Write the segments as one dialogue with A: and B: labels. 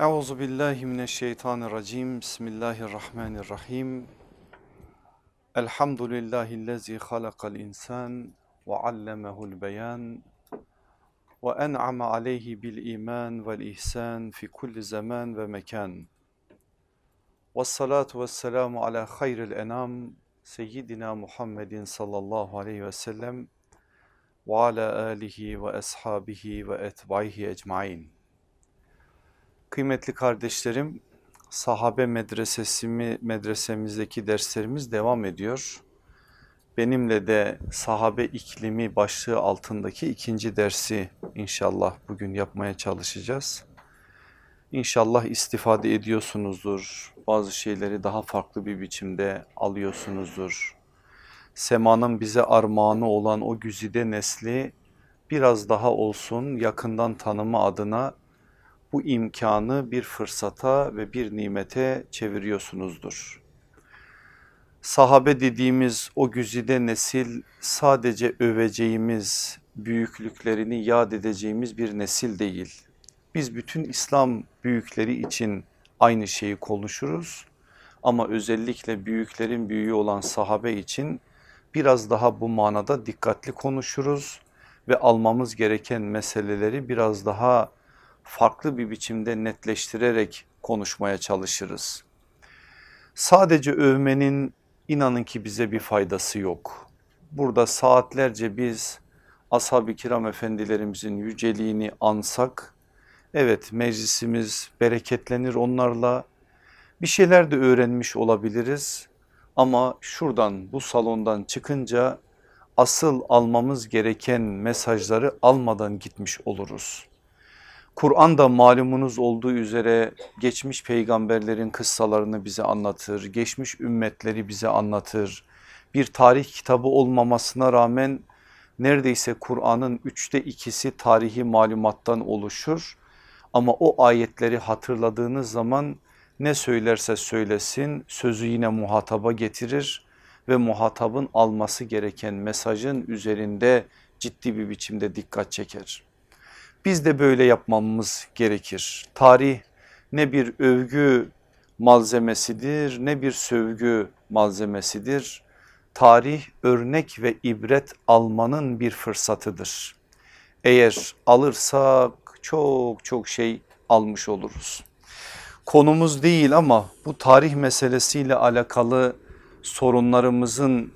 A: Euzu billahi mineşşeytanirracim. Bismillahirrahmanirrahim. Elhamdülillahi'llezî halakal insan ve allemehul beyan ve en'ame aleyhi bil iman vel ihsan fi kulli zaman ve mekan. Ves salatu ves selamu ala hayril enam seyyidina Muhammedin sallallahu aleyhi ve sellem ve ala alihi ve ashabihi ve etbaihi ecmaîn. Kıymetli kardeşlerim, sahabe medresesimi medresemizdeki derslerimiz devam ediyor. Benimle de sahabe iklimi başlığı altındaki ikinci dersi inşallah bugün yapmaya çalışacağız. İnşallah istifade ediyorsunuzdur. Bazı şeyleri daha farklı bir biçimde alıyorsunuzdur. Semanın bize armağanı olan o güzide nesli biraz daha olsun yakından tanımı adına bu imkanı bir fırsata ve bir nimete çeviriyorsunuzdur. Sahabe dediğimiz o güzide nesil sadece öveceğimiz, büyüklüklerini yad edeceğimiz bir nesil değil. Biz bütün İslam büyükleri için aynı şeyi konuşuruz ama özellikle büyüklerin büyüğü olan sahabe için biraz daha bu manada dikkatli konuşuruz ve almamız gereken meseleleri biraz daha farklı bir biçimde netleştirerek konuşmaya çalışırız. Sadece övmenin inanın ki bize bir faydası yok. Burada saatlerce biz ashab-ı kiram efendilerimizin yüceliğini ansak evet meclisimiz bereketlenir onlarla bir şeyler de öğrenmiş olabiliriz ama şuradan bu salondan çıkınca asıl almamız gereken mesajları almadan gitmiş oluruz. Kur'an da malumunuz olduğu üzere geçmiş peygamberlerin kıssalarını bize anlatır, geçmiş ümmetleri bize anlatır. Bir tarih kitabı olmamasına rağmen neredeyse Kur'an'ın üçte ikisi tarihi malumattan oluşur. Ama o ayetleri hatırladığınız zaman ne söylerse söylesin sözü yine muhataba getirir ve muhatabın alması gereken mesajın üzerinde ciddi bir biçimde dikkat çeker. Biz de böyle yapmamız gerekir. Tarih ne bir övgü malzemesidir ne bir sövgü malzemesidir. Tarih örnek ve ibret almanın bir fırsatıdır. Eğer alırsak çok çok şey almış oluruz. Konumuz değil ama bu tarih meselesiyle alakalı sorunlarımızın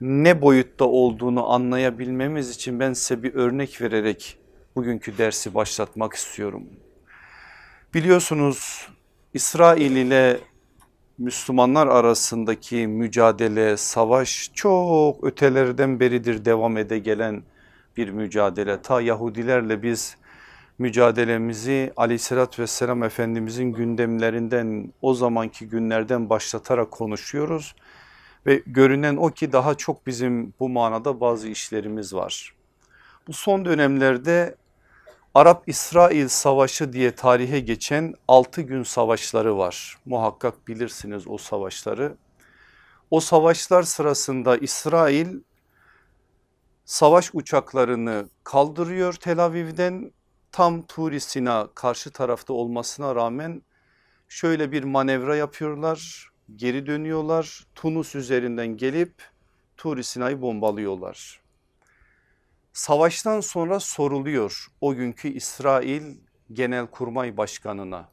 A: ne boyutta olduğunu anlayabilmemiz için ben size bir örnek vererek bugünkü dersi başlatmak istiyorum. Biliyorsunuz İsrail ile Müslümanlar arasındaki mücadele, savaş çok ötelerden beridir devam ede gelen bir mücadele. Ta Yahudilerle biz mücadelemizi aleyhissalatü vesselam Efendimizin gündemlerinden o zamanki günlerden başlatarak konuşuyoruz. Ve görünen o ki daha çok bizim bu manada bazı işlerimiz var. Bu son dönemlerde Arap-İsrail savaşı diye tarihe geçen 6 gün savaşları var. Muhakkak bilirsiniz o savaşları. O savaşlar sırasında İsrail savaş uçaklarını kaldırıyor Tel Aviv'den tam Sina karşı tarafta olmasına rağmen şöyle bir manevra yapıyorlar geri dönüyorlar Tunus üzerinden gelip Sina'yı bombalıyorlar. Savaştan sonra soruluyor o günkü İsrail Genelkurmay Başkanı'na.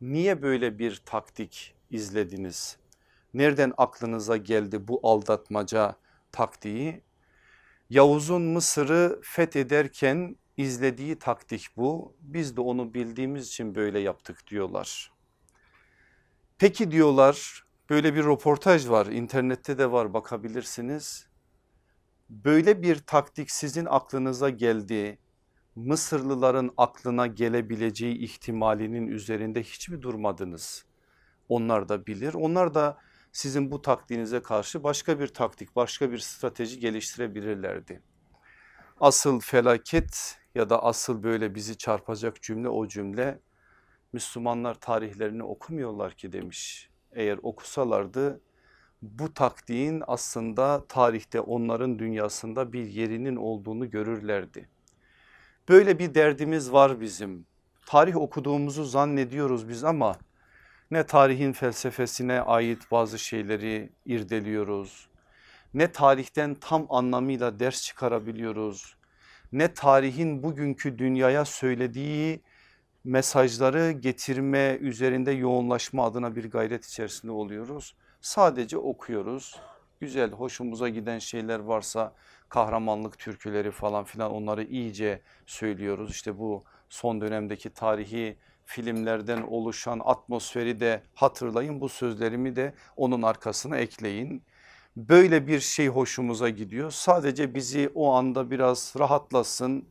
A: Niye böyle bir taktik izlediniz? Nereden aklınıza geldi bu aldatmaca taktiği? Yavuz'un Mısır'ı fethederken izlediği taktik bu. Biz de onu bildiğimiz için böyle yaptık diyorlar. Peki diyorlar böyle bir röportaj var internette de var bakabilirsiniz böyle bir taktik sizin aklınıza geldi Mısırlıların aklına gelebileceği ihtimalinin üzerinde hiç mi durmadınız? Onlar da bilir onlar da sizin bu taktiğinize karşı başka bir taktik başka bir strateji geliştirebilirlerdi. Asıl felaket ya da asıl böyle bizi çarpacak cümle o cümle Müslümanlar tarihlerini okumuyorlar ki demiş. Eğer okusalardı bu taktiğin aslında tarihte onların dünyasında bir yerinin olduğunu görürlerdi. Böyle bir derdimiz var bizim. Tarih okuduğumuzu zannediyoruz biz ama ne tarihin felsefesine ait bazı şeyleri irdeliyoruz. Ne tarihten tam anlamıyla ders çıkarabiliyoruz. Ne tarihin bugünkü dünyaya söylediği mesajları getirme üzerinde yoğunlaşma adına bir gayret içerisinde oluyoruz. Sadece okuyoruz. Güzel hoşumuza giden şeyler varsa kahramanlık türküleri falan filan onları iyice söylüyoruz. İşte bu son dönemdeki tarihi filmlerden oluşan atmosferi de hatırlayın. Bu sözlerimi de onun arkasına ekleyin. Böyle bir şey hoşumuza gidiyor. Sadece bizi o anda biraz rahatlasın.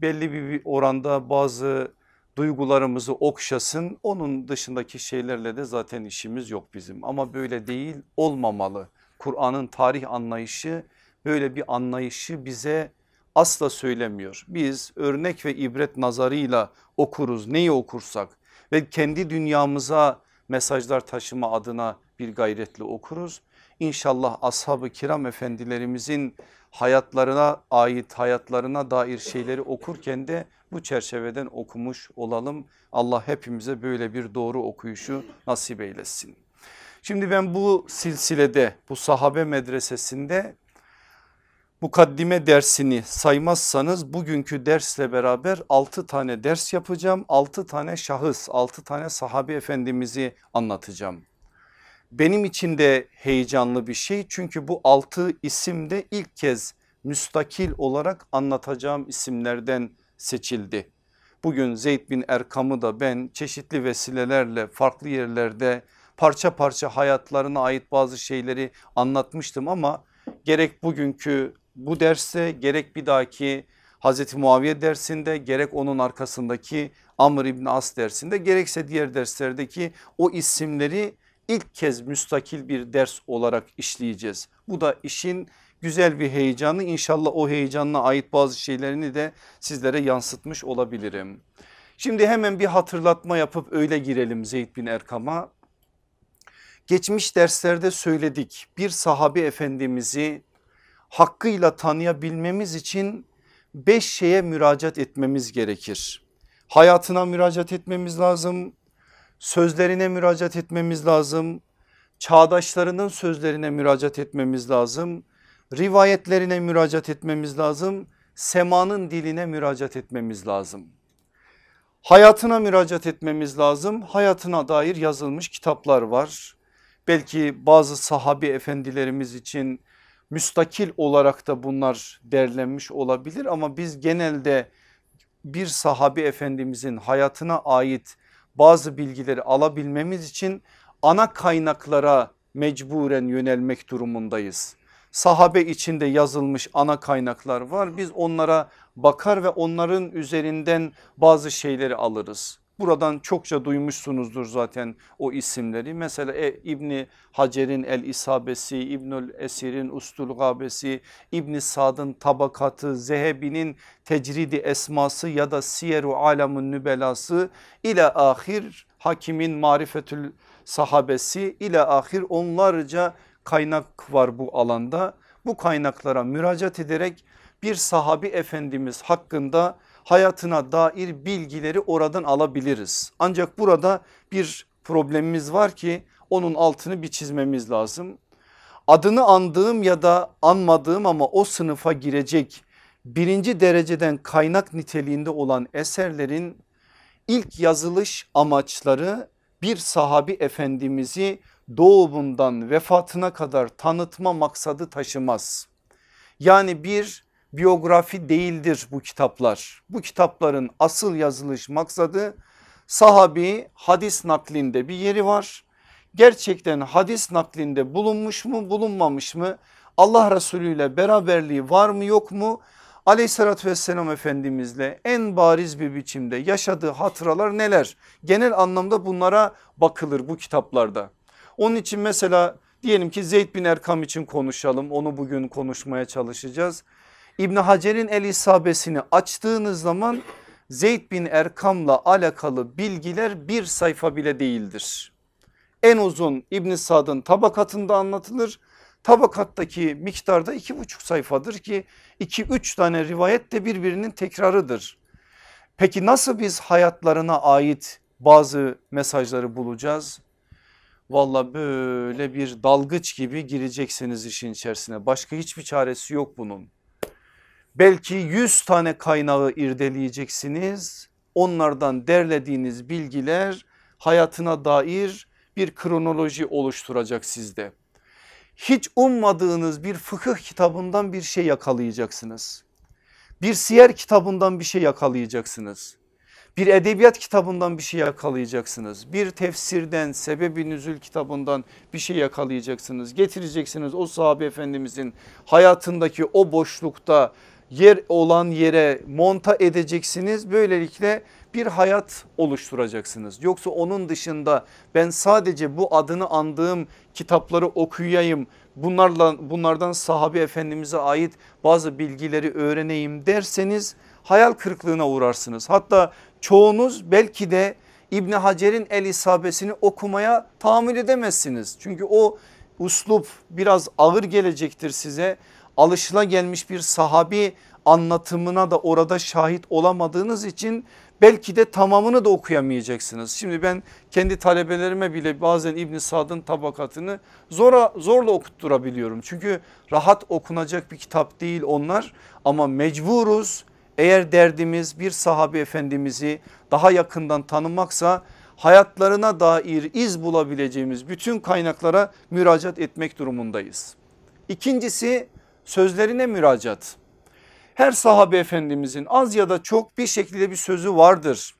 A: Belli bir oranda bazı duygularımızı okşasın. Onun dışındaki şeylerle de zaten işimiz yok bizim ama böyle değil olmamalı. Kur'an'ın tarih anlayışı böyle bir anlayışı bize asla söylemiyor. Biz örnek ve ibret nazarıyla okuruz neyi okursak ve kendi dünyamıza mesajlar taşıma adına bir gayretle okuruz. İnşallah ashab-ı kiram efendilerimizin hayatlarına ait hayatlarına dair şeyleri okurken de bu çerçeveden okumuş olalım. Allah hepimize böyle bir doğru okuyuşu nasip eylesin. Şimdi ben bu silsilede bu sahabe medresesinde mukaddime dersini saymazsanız bugünkü dersle beraber 6 tane ders yapacağım. 6 tane şahıs 6 tane sahabe efendimizi anlatacağım benim için de heyecanlı bir şey çünkü bu altı isim de ilk kez müstakil olarak anlatacağım isimlerden seçildi. Bugün Zeyd bin Erkam'ı da ben çeşitli vesilelerle farklı yerlerde parça parça hayatlarına ait bazı şeyleri anlatmıştım ama gerek bugünkü bu derse gerek bir dahaki Hazreti Muaviye dersinde gerek onun arkasındaki Amr İbni As dersinde gerekse diğer derslerdeki o isimleri ilk kez müstakil bir ders olarak işleyeceğiz. Bu da işin güzel bir heyecanı inşallah o heyecanla ait bazı şeylerini de sizlere yansıtmış olabilirim. Şimdi hemen bir hatırlatma yapıp öyle girelim Zeyd bin Erkam'a. Geçmiş derslerde söyledik bir sahabi efendimizi hakkıyla tanıyabilmemiz için beş şeye müracaat etmemiz gerekir. Hayatına müracaat etmemiz lazım, sözlerine müracaat etmemiz lazım. Çağdaşlarının sözlerine müracaat etmemiz lazım. Rivayetlerine müracaat etmemiz lazım. Semanın diline müracaat etmemiz lazım. Hayatına müracaat etmemiz lazım. Hayatına dair yazılmış kitaplar var. Belki bazı sahabi efendilerimiz için müstakil olarak da bunlar derlenmiş olabilir ama biz genelde bir sahabi efendimizin hayatına ait bazı bilgileri alabilmemiz için ana kaynaklara mecburen yönelmek durumundayız. Sahabe içinde yazılmış ana kaynaklar var. Biz onlara bakar ve onların üzerinden bazı şeyleri alırız. Buradan çokça duymuşsunuzdur zaten o isimleri. Mesela e, İbni Hacer'in El İsabesi, İbnül Esir'in Ustul Gabesi, İbni Sad'ın Tabakatı, Zehebi'nin Tecridi Esması ya da Siyer-u Alam'ın Nübelası ile ahir Hakim'in Marifetül Sahabesi ile ahir onlarca kaynak var bu alanda. Bu kaynaklara müracaat ederek bir sahabi efendimiz hakkında hayatına dair bilgileri oradan alabiliriz. Ancak burada bir problemimiz var ki onun altını bir çizmemiz lazım. Adını andığım ya da anmadığım ama o sınıfa girecek birinci dereceden kaynak niteliğinde olan eserlerin ilk yazılış amaçları bir sahabi efendimizi doğumundan vefatına kadar tanıtma maksadı taşımaz. Yani bir biyografi değildir bu kitaplar. Bu kitapların asıl yazılış maksadı sahabi hadis naklinde bir yeri var. Gerçekten hadis naklinde bulunmuş mu bulunmamış mı? Allah Resulü ile beraberliği var mı yok mu? Aleyhissalatü vesselam efendimizle en bariz bir biçimde yaşadığı hatıralar neler? Genel anlamda bunlara bakılır bu kitaplarda. Onun için mesela diyelim ki Zeyd bin Erkam için konuşalım onu bugün konuşmaya çalışacağız. İbn Hacer'in el isabesini açtığınız zaman Zeyd bin Erkam'la alakalı bilgiler bir sayfa bile değildir. En uzun İbn Sad'ın tabakatında anlatılır. Tabakattaki miktarda iki buçuk sayfadır ki iki üç tane rivayet de birbirinin tekrarıdır. Peki nasıl biz hayatlarına ait bazı mesajları bulacağız? Valla böyle bir dalgıç gibi gireceksiniz işin içerisine başka hiçbir çaresi yok bunun. Belki 100 tane kaynağı irdeleyeceksiniz. Onlardan derlediğiniz bilgiler hayatına dair bir kronoloji oluşturacak sizde. Hiç ummadığınız bir fıkıh kitabından bir şey yakalayacaksınız. Bir siyer kitabından bir şey yakalayacaksınız. Bir edebiyat kitabından bir şey yakalayacaksınız. Bir tefsirden, sebebi nüzül kitabından bir şey yakalayacaksınız. Getireceksiniz o sahabe efendimizin hayatındaki o boşlukta yer olan yere monta edeceksiniz. Böylelikle bir hayat oluşturacaksınız. Yoksa onun dışında ben sadece bu adını andığım kitapları okuyayım. Bunlarla bunlardan sahabe efendimize ait bazı bilgileri öğreneyim derseniz hayal kırıklığına uğrarsınız. Hatta çoğunuz belki de İbn Hacer'in el isabesini okumaya tahammül edemezsiniz. Çünkü o uslup biraz ağır gelecektir size alışıla gelmiş bir sahabi anlatımına da orada şahit olamadığınız için belki de tamamını da okuyamayacaksınız. Şimdi ben kendi talebelerime bile bazen İbn Sad'ın tabakatını zora, zorla okutturabiliyorum. Çünkü rahat okunacak bir kitap değil onlar ama mecburuz. Eğer derdimiz bir sahabi efendimizi daha yakından tanımaksa hayatlarına dair iz bulabileceğimiz bütün kaynaklara müracaat etmek durumundayız. İkincisi sözlerine müracaat. Her sahabe efendimizin az ya da çok bir şekilde bir sözü vardır.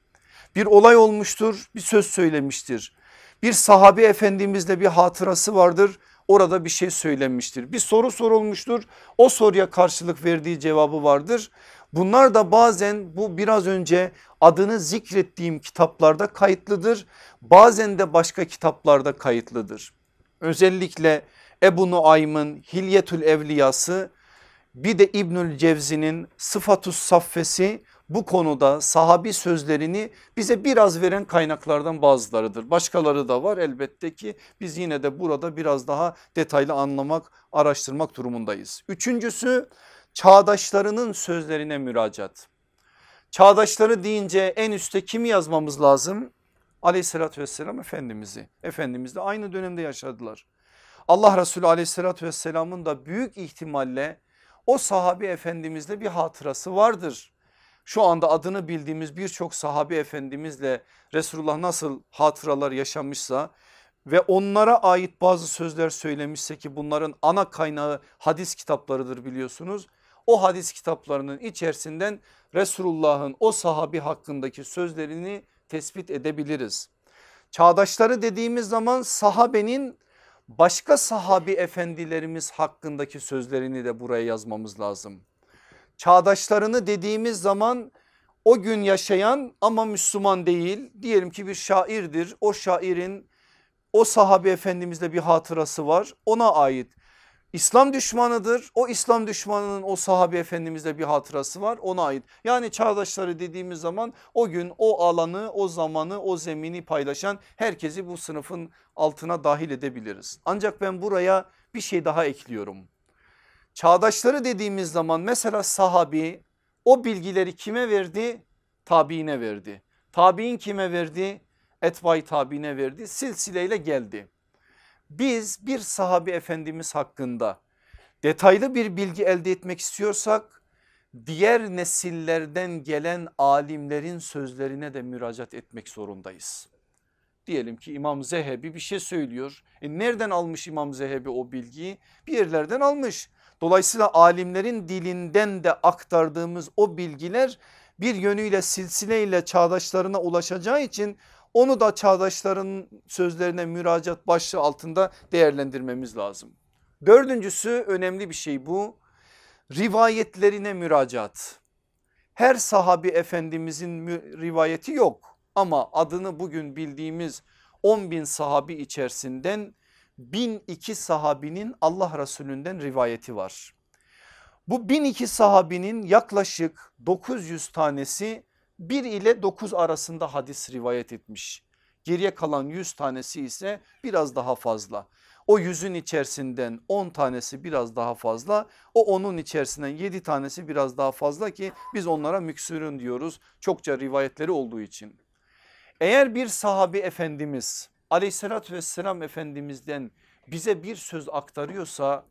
A: Bir olay olmuştur bir söz söylemiştir. Bir sahabe efendimizle bir hatırası vardır orada bir şey söylenmiştir. Bir soru sorulmuştur o soruya karşılık verdiği cevabı vardır. Bunlar da bazen bu biraz önce adını zikrettiğim kitaplarda kayıtlıdır. Bazen de başka kitaplarda kayıtlıdır. Özellikle Ebu Nuaym'ın Hilyetül Evliyası bir de İbnül Cevzi'nin Sıfatus Saffesi bu konuda sahabi sözlerini bize biraz veren kaynaklardan bazılarıdır. Başkaları da var elbette ki biz yine de burada biraz daha detaylı anlamak araştırmak durumundayız. Üçüncüsü çağdaşlarının sözlerine müracaat. Çağdaşları deyince en üste kimi yazmamız lazım? Aleyhissalatü vesselam Efendimiz'i. Efendimiz de aynı dönemde yaşadılar. Allah Resulü aleyhissalatü vesselamın da büyük ihtimalle o sahabi efendimizle bir hatırası vardır. Şu anda adını bildiğimiz birçok sahabi efendimizle Resulullah nasıl hatıralar yaşamışsa ve onlara ait bazı sözler söylemişse ki bunların ana kaynağı hadis kitaplarıdır biliyorsunuz. O hadis kitaplarının içerisinden Resulullah'ın o sahabi hakkındaki sözlerini tespit edebiliriz. Çağdaşları dediğimiz zaman sahabenin başka sahabi efendilerimiz hakkındaki sözlerini de buraya yazmamız lazım. Çağdaşlarını dediğimiz zaman o gün yaşayan ama Müslüman değil diyelim ki bir şairdir o şairin o sahabi efendimizle bir hatırası var ona ait İslam düşmanıdır. O İslam düşmanının o sahabe efendimizle bir hatırası var ona ait. Yani çağdaşları dediğimiz zaman o gün o alanı o zamanı o zemini paylaşan herkesi bu sınıfın altına dahil edebiliriz. Ancak ben buraya bir şey daha ekliyorum. Çağdaşları dediğimiz zaman mesela sahabi o bilgileri kime verdi? Tabiine verdi. Tabiin kime verdi? Etbay tabiine verdi silsileyle geldi. Biz bir sahabi efendimiz hakkında detaylı bir bilgi elde etmek istiyorsak diğer nesillerden gelen alimlerin sözlerine de müracaat etmek zorundayız. Diyelim ki İmam Zehebi bir şey söylüyor. E nereden almış İmam Zehebi o bilgiyi? Bir yerlerden almış. Dolayısıyla alimlerin dilinden de aktardığımız o bilgiler bir yönüyle silsileyle çağdaşlarına ulaşacağı için onu da çağdaşların sözlerine müracaat başlığı altında değerlendirmemiz lazım. Dördüncüsü önemli bir şey bu. Rivayetlerine müracaat. Her sahabi efendimizin rivayeti yok ama adını bugün bildiğimiz 10 bin sahabi içerisinden 1002 sahabinin Allah Resulünden rivayeti var. Bu 1002 sahabinin yaklaşık 900 tanesi 1 ile 9 arasında hadis rivayet etmiş. Geriye kalan 100 tanesi ise biraz daha fazla. O yüzün içerisinden 10 tanesi biraz daha fazla o onun içerisinden 7 tanesi biraz daha fazla ki biz onlara müksürün diyoruz çokça rivayetleri olduğu için. Eğer bir sahabi efendimiz aleyhissalatü vesselam efendimizden bize bir söz aktarıyorsa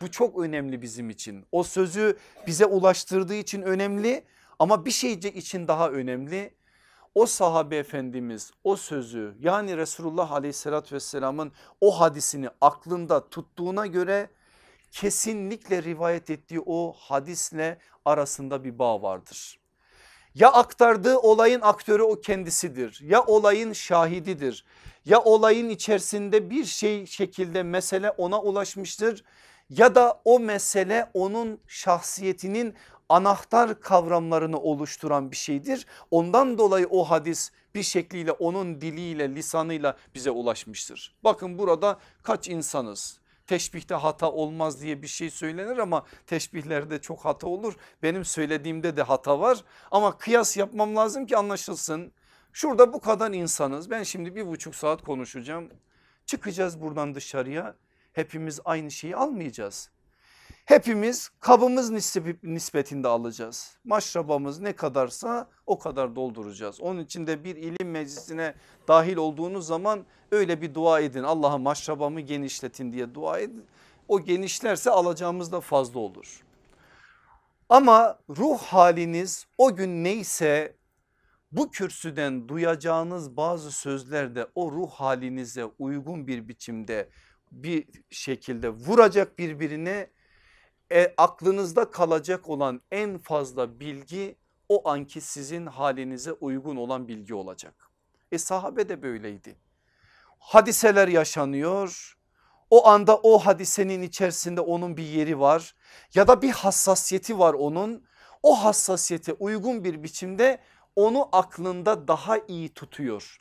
A: bu çok önemli bizim için. O sözü bize ulaştırdığı için önemli ama bir şey için daha önemli o sahabe efendimiz o sözü yani Resulullah aleyhissalatü vesselamın o hadisini aklında tuttuğuna göre kesinlikle rivayet ettiği o hadisle arasında bir bağ vardır. Ya aktardığı olayın aktörü o kendisidir ya olayın şahididir ya olayın içerisinde bir şey şekilde mesele ona ulaşmıştır ya da o mesele onun şahsiyetinin anahtar kavramlarını oluşturan bir şeydir. Ondan dolayı o hadis bir şekliyle onun diliyle lisanıyla bize ulaşmıştır. Bakın burada kaç insanız? Teşbihte hata olmaz diye bir şey söylenir ama teşbihlerde çok hata olur. Benim söylediğimde de hata var ama kıyas yapmam lazım ki anlaşılsın. Şurada bu kadar insanız ben şimdi bir buçuk saat konuşacağım. Çıkacağız buradan dışarıya hepimiz aynı şeyi almayacağız hepimiz kabımız nispetinde alacağız. Maşrabamız ne kadarsa o kadar dolduracağız. Onun için de bir ilim meclisine dahil olduğunuz zaman öyle bir dua edin. Allah'a maşrabamı genişletin diye dua edin. O genişlerse alacağımız da fazla olur. Ama ruh haliniz o gün neyse bu kürsüden duyacağınız bazı sözler de o ruh halinize uygun bir biçimde bir şekilde vuracak birbirine e, aklınızda kalacak olan en fazla bilgi o anki sizin halinize uygun olan bilgi olacak. E sahabe de böyleydi. Hadiseler yaşanıyor. O anda o hadisenin içerisinde onun bir yeri var ya da bir hassasiyeti var onun. O hassasiyete uygun bir biçimde onu aklında daha iyi tutuyor.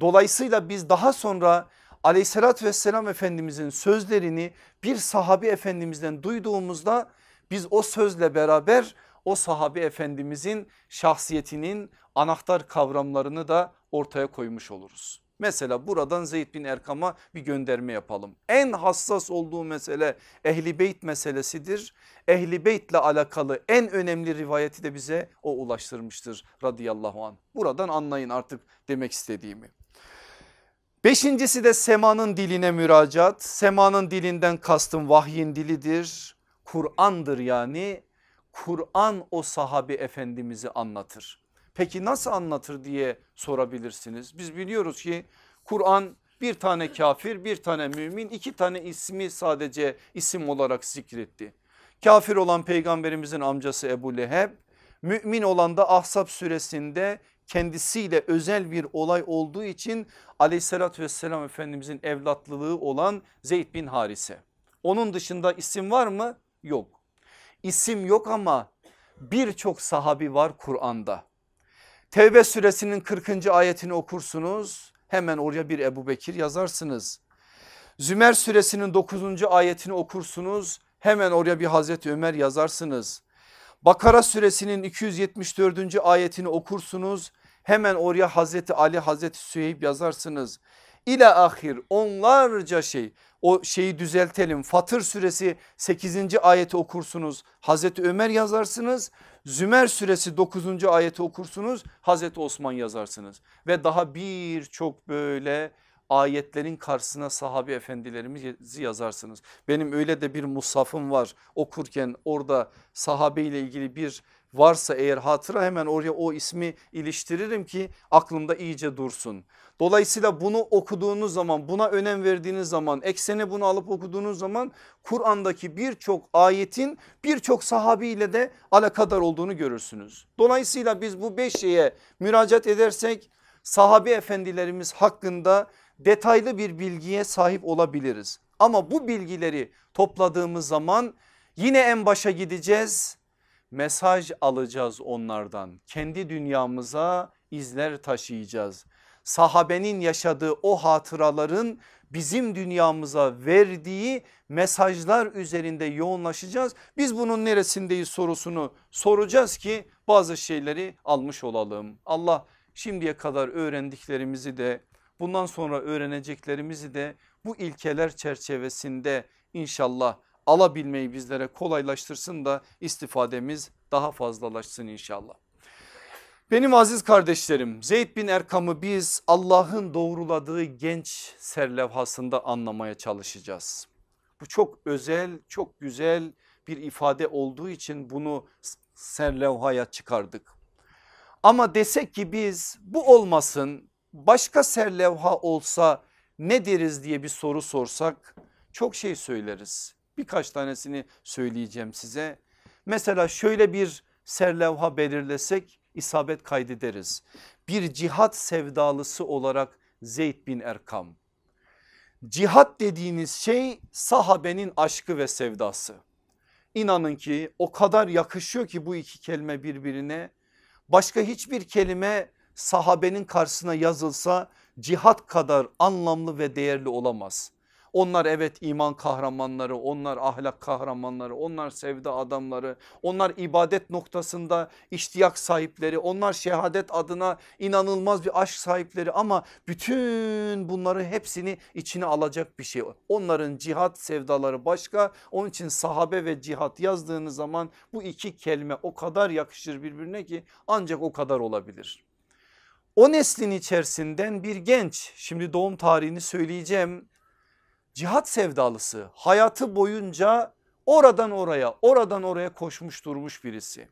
A: Dolayısıyla biz daha sonra aleyhissalatü vesselam efendimizin sözlerini bir sahabi efendimizden duyduğumuzda biz o sözle beraber o sahabi efendimizin şahsiyetinin anahtar kavramlarını da ortaya koymuş oluruz. Mesela buradan Zeyd bin Erkam'a bir gönderme yapalım. En hassas olduğu mesele Ehli Beyt meselesidir. Ehli Beyt'le alakalı en önemli rivayeti de bize o ulaştırmıştır radıyallahu an. Buradan anlayın artık demek istediğimi. Beşincisi de semanın diline müracaat. Semanın dilinden kastım vahyin dilidir. Kur'an'dır yani. Kur'an o sahabi efendimizi anlatır. Peki nasıl anlatır diye sorabilirsiniz. Biz biliyoruz ki Kur'an bir tane kafir bir tane mümin iki tane ismi sadece isim olarak zikretti. Kafir olan peygamberimizin amcası Ebu Leheb mümin olan da Ahzab suresinde kendisiyle özel bir olay olduğu için aleyhissalatü vesselam efendimizin evlatlılığı olan Zeyd bin Harise. Onun dışında isim var mı? Yok. İsim yok ama birçok sahabi var Kur'an'da. Tevbe suresinin 40. ayetini okursunuz hemen oraya bir Ebu Bekir yazarsınız. Zümer suresinin 9. ayetini okursunuz hemen oraya bir Hazreti Ömer yazarsınız. Bakara suresinin 274. ayetini okursunuz. Hemen oraya Hazreti Ali Hazreti Süheyb yazarsınız. İle ahir onlarca şey o şeyi düzeltelim. Fatır suresi 8. ayeti okursunuz. Hazreti Ömer yazarsınız. Zümer suresi 9. ayeti okursunuz. Hazreti Osman yazarsınız. Ve daha birçok böyle ayetlerin karşısına sahabi efendilerimizi yazarsınız. Benim öyle de bir musafım var okurken orada sahabe ile ilgili bir varsa eğer hatıra hemen oraya o ismi iliştiririm ki aklımda iyice dursun. Dolayısıyla bunu okuduğunuz zaman buna önem verdiğiniz zaman ekseni bunu alıp okuduğunuz zaman Kur'an'daki birçok ayetin birçok sahabiyle de alakadar olduğunu görürsünüz. Dolayısıyla biz bu beş şeye müracaat edersek sahabi efendilerimiz hakkında detaylı bir bilgiye sahip olabiliriz. Ama bu bilgileri topladığımız zaman yine en başa gideceğiz. Mesaj alacağız onlardan. Kendi dünyamıza izler taşıyacağız. Sahabenin yaşadığı o hatıraların bizim dünyamıza verdiği mesajlar üzerinde yoğunlaşacağız. Biz bunun neresindeyiz sorusunu soracağız ki bazı şeyleri almış olalım. Allah şimdiye kadar öğrendiklerimizi de Bundan sonra öğreneceklerimizi de bu ilkeler çerçevesinde inşallah alabilmeyi bizlere kolaylaştırsın da istifademiz daha fazlalaşsın inşallah. Benim aziz kardeşlerim Zeyd bin Erkam'ı biz Allah'ın doğruladığı genç serlevhasında anlamaya çalışacağız. Bu çok özel çok güzel bir ifade olduğu için bunu serlevhaya çıkardık. Ama desek ki biz bu olmasın başka serlevha olsa ne deriz diye bir soru sorsak çok şey söyleriz. Birkaç tanesini söyleyeceğim size. Mesela şöyle bir serlevha belirlesek isabet kaydı deriz. Bir cihat sevdalısı olarak Zeyd bin Erkam. Cihat dediğiniz şey sahabenin aşkı ve sevdası. İnanın ki o kadar yakışıyor ki bu iki kelime birbirine. Başka hiçbir kelime sahabenin karşısına yazılsa cihat kadar anlamlı ve değerli olamaz. Onlar evet iman kahramanları, onlar ahlak kahramanları, onlar sevda adamları, onlar ibadet noktasında iştiyak sahipleri, onlar şehadet adına inanılmaz bir aşk sahipleri ama bütün bunları hepsini içine alacak bir şey. Onların cihat sevdaları başka. Onun için sahabe ve cihat yazdığınız zaman bu iki kelime o kadar yakışır birbirine ki ancak o kadar olabilir. O neslin içerisinden bir genç şimdi doğum tarihini söyleyeceğim. Cihat sevdalısı hayatı boyunca oradan oraya oradan oraya koşmuş durmuş birisi.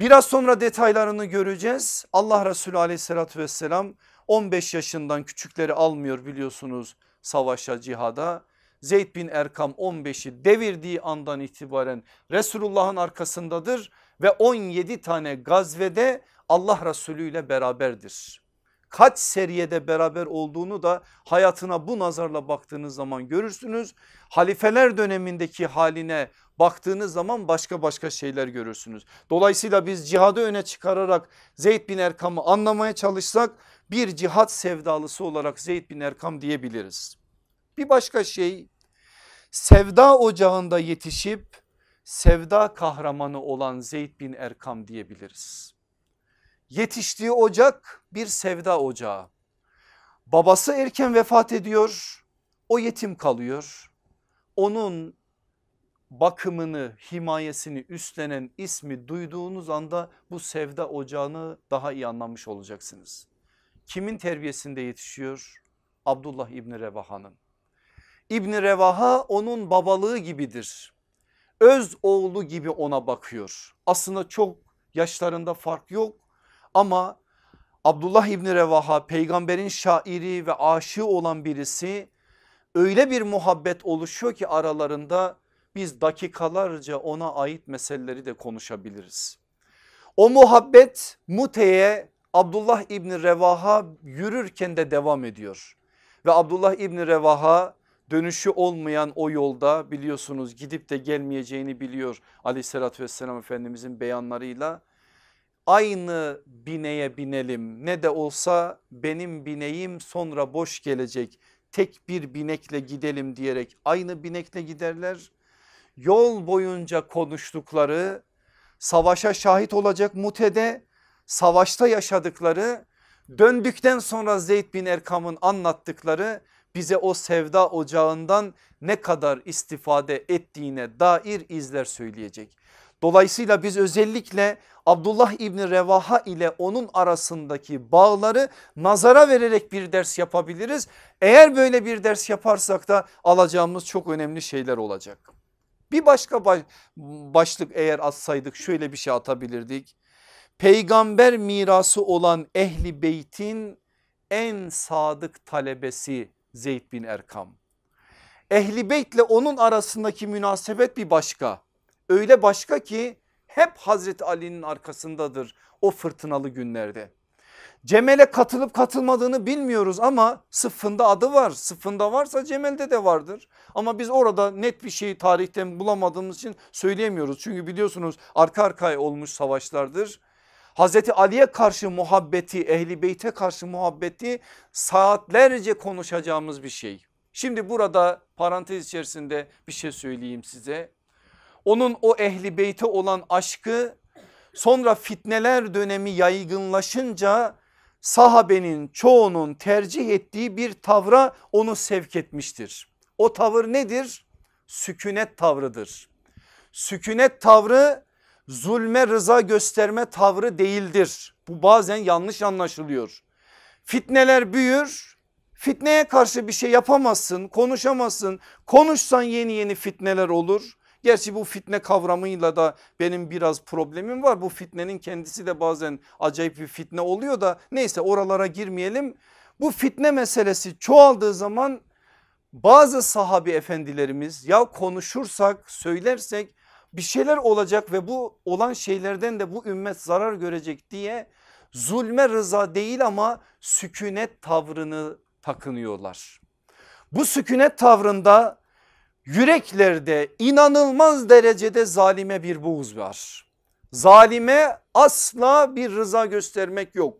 A: Biraz sonra detaylarını göreceğiz. Allah Resulü aleyhissalatü vesselam 15 yaşından küçükleri almıyor biliyorsunuz savaşa cihada. Zeyd bin Erkam 15'i devirdiği andan itibaren Resulullah'ın arkasındadır ve 17 tane gazvede Allah Resulü ile beraberdir. Kaç seriyede beraber olduğunu da hayatına bu nazarla baktığınız zaman görürsünüz. Halifeler dönemindeki haline baktığınız zaman başka başka şeyler görürsünüz. Dolayısıyla biz cihadı öne çıkararak Zeyd bin Erkam'ı anlamaya çalışsak bir cihat sevdalısı olarak Zeyd bin Erkam diyebiliriz. Bir başka şey sevda ocağında yetişip sevda kahramanı olan Zeyd bin Erkam diyebiliriz. Yetiştiği ocak bir sevda ocağı. Babası erken vefat ediyor. O yetim kalıyor. Onun bakımını, himayesini üstlenen ismi duyduğunuz anda bu sevda ocağını daha iyi anlamış olacaksınız. Kimin terbiyesinde yetişiyor? Abdullah İbni Revaha'nın. İbni Revaha onun babalığı gibidir. Öz oğlu gibi ona bakıyor. Aslında çok yaşlarında fark yok ama Abdullah İbni Revaha peygamberin şairi ve aşığı olan birisi öyle bir muhabbet oluşuyor ki aralarında biz dakikalarca ona ait meseleleri de konuşabiliriz. O muhabbet Mute'ye Abdullah İbni Revaha yürürken de devam ediyor. Ve Abdullah İbni Revaha dönüşü olmayan o yolda biliyorsunuz gidip de gelmeyeceğini biliyor aleyhissalatü vesselam efendimizin beyanlarıyla aynı bineye binelim ne de olsa benim bineğim sonra boş gelecek tek bir binekle gidelim diyerek aynı binekle giderler. Yol boyunca konuştukları savaşa şahit olacak mutede savaşta yaşadıkları döndükten sonra Zeyd bin Erkam'ın anlattıkları bize o sevda ocağından ne kadar istifade ettiğine dair izler söyleyecek. Dolayısıyla biz özellikle Abdullah İbni Revaha ile onun arasındaki bağları nazara vererek bir ders yapabiliriz. Eğer böyle bir ders yaparsak da alacağımız çok önemli şeyler olacak. Bir başka başlık eğer atsaydık şöyle bir şey atabilirdik. Peygamber mirası olan ehli beytin en sadık talebesi Zeyd bin Erkam. Ehli Beyt ile onun arasındaki münasebet bir başka öyle başka ki hep Hazreti Ali'nin arkasındadır o fırtınalı günlerde. Cemel'e katılıp katılmadığını bilmiyoruz ama sıfında adı var. Sıfında varsa Cemel'de de vardır. Ama biz orada net bir şeyi tarihten bulamadığımız için söyleyemiyoruz. Çünkü biliyorsunuz arka arkaya olmuş savaşlardır. Hazreti Ali'ye karşı muhabbeti, Ehli Beyt'e karşı muhabbeti saatlerce konuşacağımız bir şey. Şimdi burada parantez içerisinde bir şey söyleyeyim size onun o ehli beyte olan aşkı sonra fitneler dönemi yaygınlaşınca sahabenin çoğunun tercih ettiği bir tavra onu sevk etmiştir. O tavır nedir? Sükünet tavrıdır. Sükünet tavrı zulme rıza gösterme tavrı değildir. Bu bazen yanlış anlaşılıyor. Fitneler büyür. Fitneye karşı bir şey yapamazsın, konuşamazsın. Konuşsan yeni yeni fitneler olur. Gerçi bu fitne kavramıyla da benim biraz problemim var. Bu fitnenin kendisi de bazen acayip bir fitne oluyor da neyse oralara girmeyelim. Bu fitne meselesi çoğaldığı zaman bazı sahabi efendilerimiz ya konuşursak söylersek bir şeyler olacak ve bu olan şeylerden de bu ümmet zarar görecek diye zulme rıza değil ama sükunet tavrını takınıyorlar. Bu sükunet tavrında yüreklerde inanılmaz derecede zalime bir buğz var. Zalime asla bir rıza göstermek yok.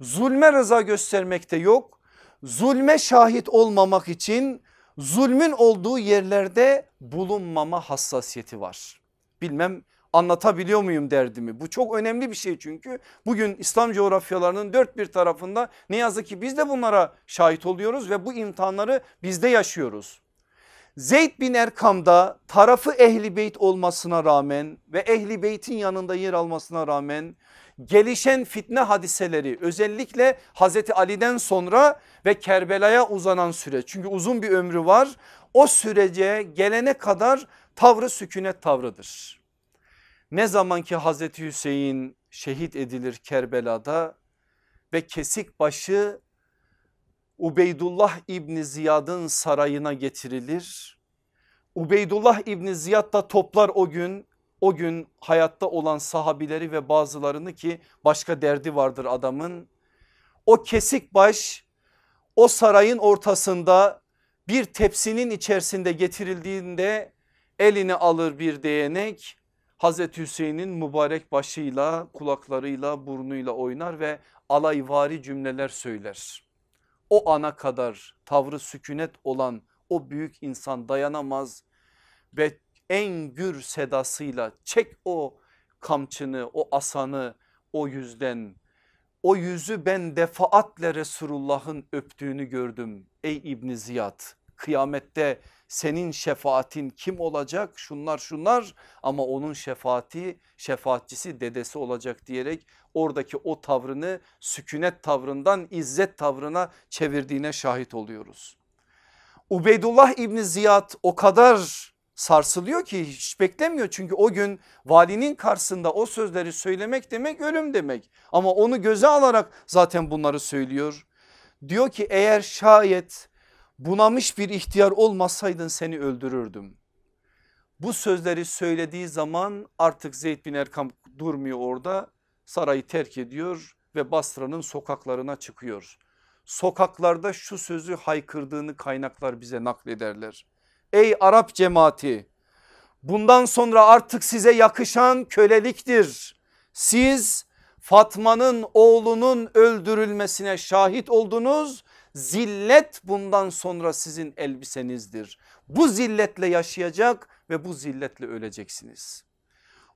A: Zulme rıza göstermek de yok. Zulme şahit olmamak için zulmün olduğu yerlerde bulunmama hassasiyeti var. Bilmem anlatabiliyor muyum derdimi? Bu çok önemli bir şey çünkü bugün İslam coğrafyalarının dört bir tarafında ne yazık ki biz de bunlara şahit oluyoruz ve bu imtihanları biz de yaşıyoruz. Zeyd bin Erkam'da tarafı ehli beyt olmasına rağmen ve ehli beytin yanında yer almasına rağmen gelişen fitne hadiseleri özellikle Hazreti Ali'den sonra ve Kerbela'ya uzanan süreç çünkü uzun bir ömrü var o sürece gelene kadar tavrı sükunet tavrıdır. Ne zaman ki Hazreti Hüseyin şehit edilir Kerbela'da ve kesik başı Ubeydullah İbni Ziyad'ın sarayına getirilir. Ubeydullah İbni Ziyad da toplar o gün o gün hayatta olan sahabileri ve bazılarını ki başka derdi vardır adamın. O kesik baş o sarayın ortasında bir tepsinin içerisinde getirildiğinde elini alır bir değnek Hazreti Hüseyin'in mübarek başıyla kulaklarıyla burnuyla oynar ve alayvari cümleler söyler o ana kadar tavrı sükunet olan o büyük insan dayanamaz ve en gür sedasıyla çek o kamçını o asanı o yüzden o yüzü ben defaatle Resulullah'ın öptüğünü gördüm ey İbni Ziyad kıyamette senin şefaatin kim olacak şunlar şunlar ama onun şefaati şefaatçisi dedesi olacak diyerek oradaki o tavrını sükunet tavrından izzet tavrına çevirdiğine şahit oluyoruz. Ubeydullah İbni Ziyad o kadar sarsılıyor ki hiç beklemiyor çünkü o gün valinin karşısında o sözleri söylemek demek ölüm demek ama onu göze alarak zaten bunları söylüyor. Diyor ki eğer şayet bunamış bir ihtiyar olmasaydın seni öldürürdüm. Bu sözleri söylediği zaman artık Zeyd bin Erkam durmuyor orada sarayı terk ediyor ve Basra'nın sokaklarına çıkıyor. Sokaklarda şu sözü haykırdığını kaynaklar bize naklederler. Ey Arap cemaati bundan sonra artık size yakışan köleliktir. Siz Fatma'nın oğlunun öldürülmesine şahit oldunuz Zillet bundan sonra sizin elbisenizdir. Bu zilletle yaşayacak ve bu zilletle öleceksiniz.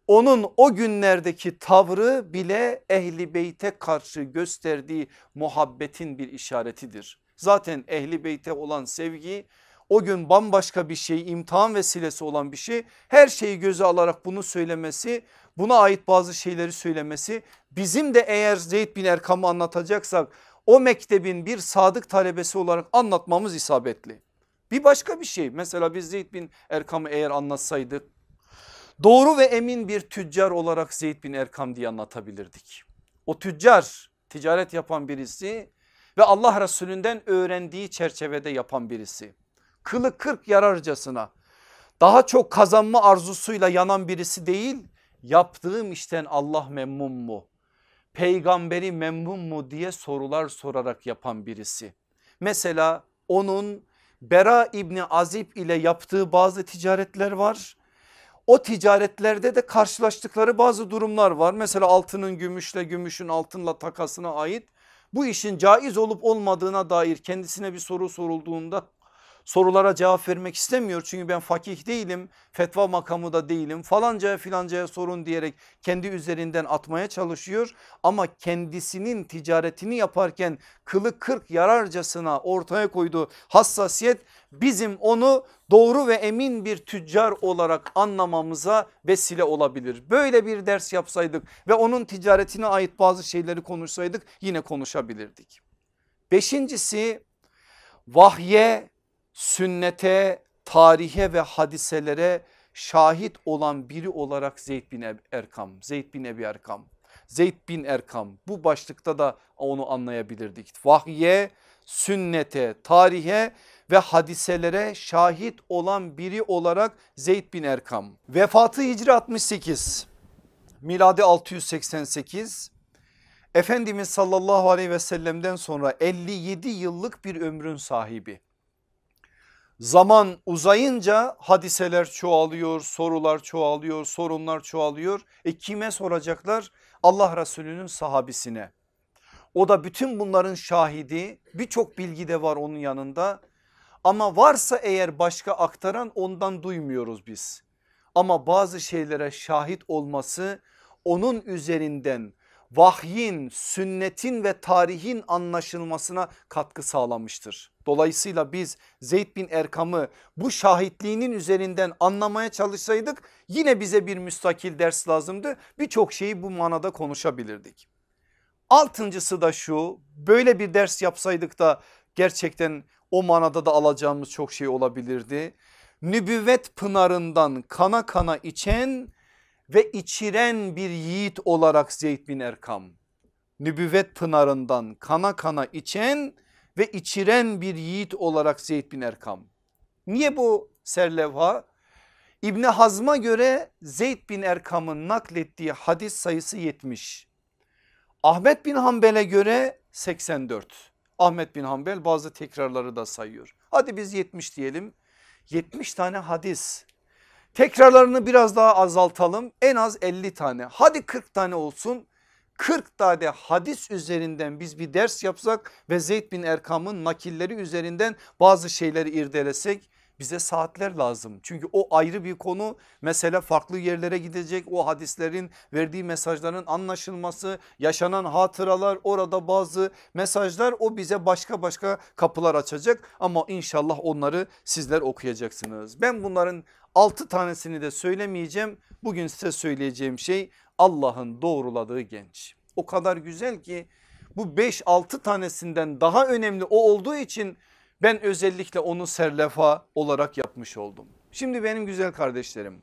A: Onun o günlerdeki tavrı bile ehli beyte karşı gösterdiği muhabbetin bir işaretidir. Zaten ehli beyte olan sevgi o gün bambaşka bir şey imtihan vesilesi olan bir şey her şeyi göze alarak bunu söylemesi buna ait bazı şeyleri söylemesi bizim de eğer Zeyd bin Erkam'ı anlatacaksak o mektebin bir sadık talebesi olarak anlatmamız isabetli. Bir başka bir şey mesela biz Zeyd bin Erkam'ı eğer anlatsaydık doğru ve emin bir tüccar olarak Zeyd bin Erkam diye anlatabilirdik. O tüccar ticaret yapan birisi ve Allah Resulünden öğrendiği çerçevede yapan birisi. Kılı kırk yararcasına daha çok kazanma arzusuyla yanan birisi değil yaptığım işten Allah memnun mu? peygamberi memnun mu diye sorular sorarak yapan birisi. Mesela onun Bera İbni Azib ile yaptığı bazı ticaretler var. O ticaretlerde de karşılaştıkları bazı durumlar var. Mesela altının gümüşle gümüşün altınla takasına ait bu işin caiz olup olmadığına dair kendisine bir soru sorulduğunda sorulara cevap vermek istemiyor. Çünkü ben fakih değilim fetva makamı da değilim falancaya filancaya sorun diyerek kendi üzerinden atmaya çalışıyor. Ama kendisinin ticaretini yaparken kılı kırk yararcasına ortaya koyduğu hassasiyet bizim onu doğru ve emin bir tüccar olarak anlamamıza vesile olabilir. Böyle bir ders yapsaydık ve onun ticaretine ait bazı şeyleri konuşsaydık yine konuşabilirdik. Beşincisi vahye sünnete, tarihe ve hadiselere şahit olan biri olarak Zeyd bin Erkam, Zeyd bin Ebi Erkam, Zeyd bin Erkam bu başlıkta da onu anlayabilirdik. Vahye, sünnete, tarihe ve hadiselere şahit olan biri olarak Zeyd bin Erkam. Vefatı Hicri 68, miladi 688. Efendimiz sallallahu aleyhi ve sellem'den sonra 57 yıllık bir ömrün sahibi. Zaman uzayınca hadiseler çoğalıyor, sorular çoğalıyor, sorunlar çoğalıyor. E kime soracaklar? Allah Resulü'nün sahabisine. O da bütün bunların şahidi birçok bilgi de var onun yanında. Ama varsa eğer başka aktaran ondan duymuyoruz biz. Ama bazı şeylere şahit olması onun üzerinden vahyin, sünnetin ve tarihin anlaşılmasına katkı sağlamıştır. Dolayısıyla biz Zeyd bin Erkam'ı bu şahitliğinin üzerinden anlamaya çalışsaydık yine bize bir müstakil ders lazımdı. Birçok şeyi bu manada konuşabilirdik. Altıncısı da şu böyle bir ders yapsaydık da gerçekten o manada da alacağımız çok şey olabilirdi. Nübüvvet pınarından kana kana içen ve içiren bir yiğit olarak Zeyd bin Erkam nübüvvet pınarından kana kana içen ve içiren bir yiğit olarak Zeyd bin Erkam. Niye bu serlevha? İbni Hazm'a göre Zeyd bin Erkam'ın naklettiği hadis sayısı 70. Ahmet bin Hanbel'e göre 84. Ahmet bin Hanbel bazı tekrarları da sayıyor. Hadi biz 70 diyelim. 70 tane hadis Tekrarlarını biraz daha azaltalım en az 50 tane hadi 40 tane olsun 40 tane hadis üzerinden biz bir ders yapsak ve Zeyd bin Erkam'ın nakilleri üzerinden bazı şeyleri irdelesek bize saatler lazım. Çünkü o ayrı bir konu mesela farklı yerlere gidecek o hadislerin verdiği mesajların anlaşılması yaşanan hatıralar orada bazı mesajlar o bize başka başka kapılar açacak ama inşallah onları sizler okuyacaksınız. Ben bunların 6 tanesini de söylemeyeceğim bugün size söyleyeceğim şey Allah'ın doğruladığı genç. O kadar güzel ki bu 5-6 tanesinden daha önemli o olduğu için ben özellikle onu serlefa olarak yapmış oldum. Şimdi benim güzel kardeşlerim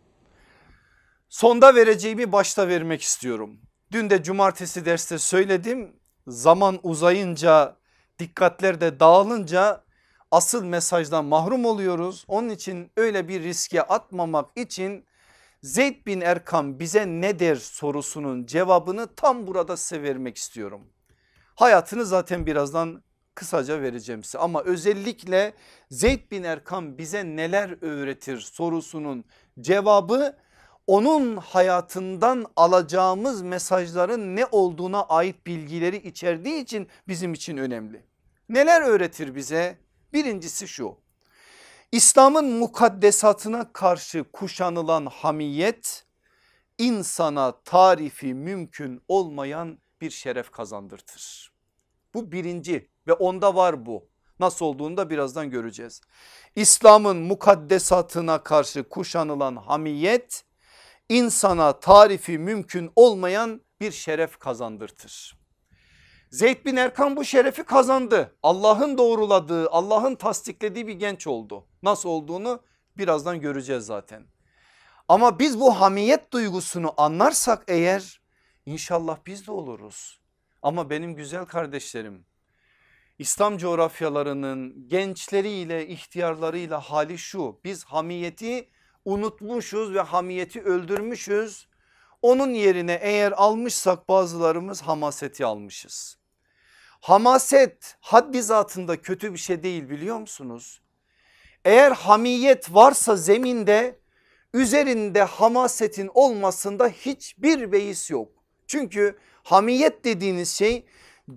A: sonda vereceğimi başta vermek istiyorum. Dün de cumartesi derste söyledim zaman uzayınca dikkatler de dağılınca asıl mesajdan mahrum oluyoruz. Onun için öyle bir riske atmamak için Zeyd bin Erkam bize ne der sorusunun cevabını tam burada size vermek istiyorum. Hayatını zaten birazdan kısaca vereceğim size. Ama özellikle Zeyd bin Erkam bize neler öğretir sorusunun cevabı onun hayatından alacağımız mesajların ne olduğuna ait bilgileri içerdiği için bizim için önemli. Neler öğretir bize? Birincisi şu İslam'ın mukaddesatına karşı kuşanılan hamiyet insana tarifi mümkün olmayan bir şeref kazandırtır. Bu birinci ve onda var bu. Nasıl olduğunu da birazdan göreceğiz. İslam'ın mukaddesatına karşı kuşanılan hamiyet insana tarifi mümkün olmayan bir şeref kazandırtır. Zeyd bin Erkan bu şerefi kazandı. Allah'ın doğruladığı, Allah'ın tasdiklediği bir genç oldu. Nasıl olduğunu birazdan göreceğiz zaten. Ama biz bu hamiyet duygusunu anlarsak eğer inşallah biz de oluruz. Ama benim güzel kardeşlerim İslam coğrafyalarının gençleriyle ihtiyarlarıyla hali şu biz hamiyeti unutmuşuz ve hamiyeti öldürmüşüz. Onun yerine eğer almışsak bazılarımız hamaseti almışız. Hamaset haddi zatında kötü bir şey değil biliyor musunuz? Eğer hamiyet varsa zeminde üzerinde hamasetin olmasında hiçbir beis yok. Çünkü Hamiyet dediğiniz şey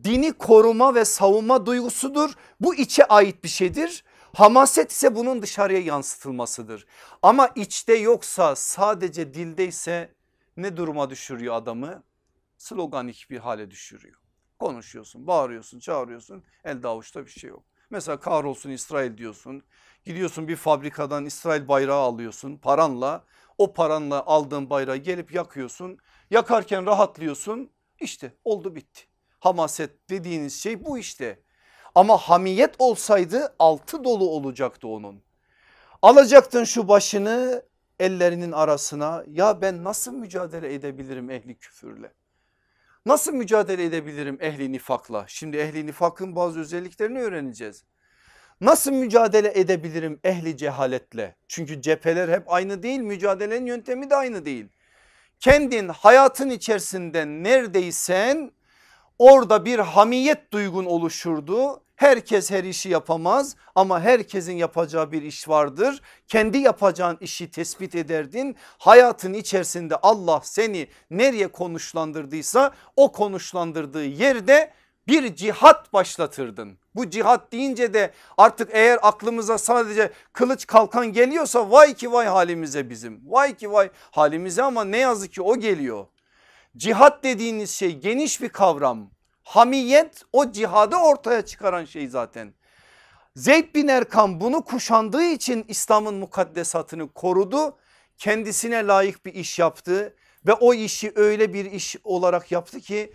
A: dini koruma ve savunma duygusudur. Bu içe ait bir şeydir. Hamaset ise bunun dışarıya yansıtılmasıdır. Ama içte yoksa sadece dilde ise ne duruma düşürüyor adamı? Sloganik bir hale düşürüyor. Konuşuyorsun, bağırıyorsun, çağırıyorsun. Elde avuçta bir şey yok. Mesela kahrolsun İsrail diyorsun. Gidiyorsun bir fabrikadan İsrail bayrağı alıyorsun paranla. O paranla aldığın bayrağı gelip yakıyorsun. Yakarken rahatlıyorsun. İşte oldu bitti. Hamaset dediğiniz şey bu işte. Ama hamiyet olsaydı altı dolu olacaktı onun. Alacaktın şu başını ellerinin arasına ya ben nasıl mücadele edebilirim ehli küfürle? Nasıl mücadele edebilirim ehli nifakla? Şimdi ehli nifakın bazı özelliklerini öğreneceğiz. Nasıl mücadele edebilirim ehli cehaletle? Çünkü cepheler hep aynı değil mücadelenin yöntemi de aynı değil kendin hayatın içerisinde neredeysen orada bir hamiyet duygun oluşurdu. Herkes her işi yapamaz ama herkesin yapacağı bir iş vardır. Kendi yapacağın işi tespit ederdin. Hayatın içerisinde Allah seni nereye konuşlandırdıysa o konuşlandırdığı yerde bir cihat başlatırdın. Bu cihat deyince de artık eğer aklımıza sadece kılıç kalkan geliyorsa vay ki vay halimize bizim. Vay ki vay halimize ama ne yazık ki o geliyor. Cihat dediğiniz şey geniş bir kavram. Hamiyet o cihadı ortaya çıkaran şey zaten. Zeyd bin Erkam bunu kuşandığı için İslam'ın mukaddesatını korudu. Kendisine layık bir iş yaptı ve o işi öyle bir iş olarak yaptı ki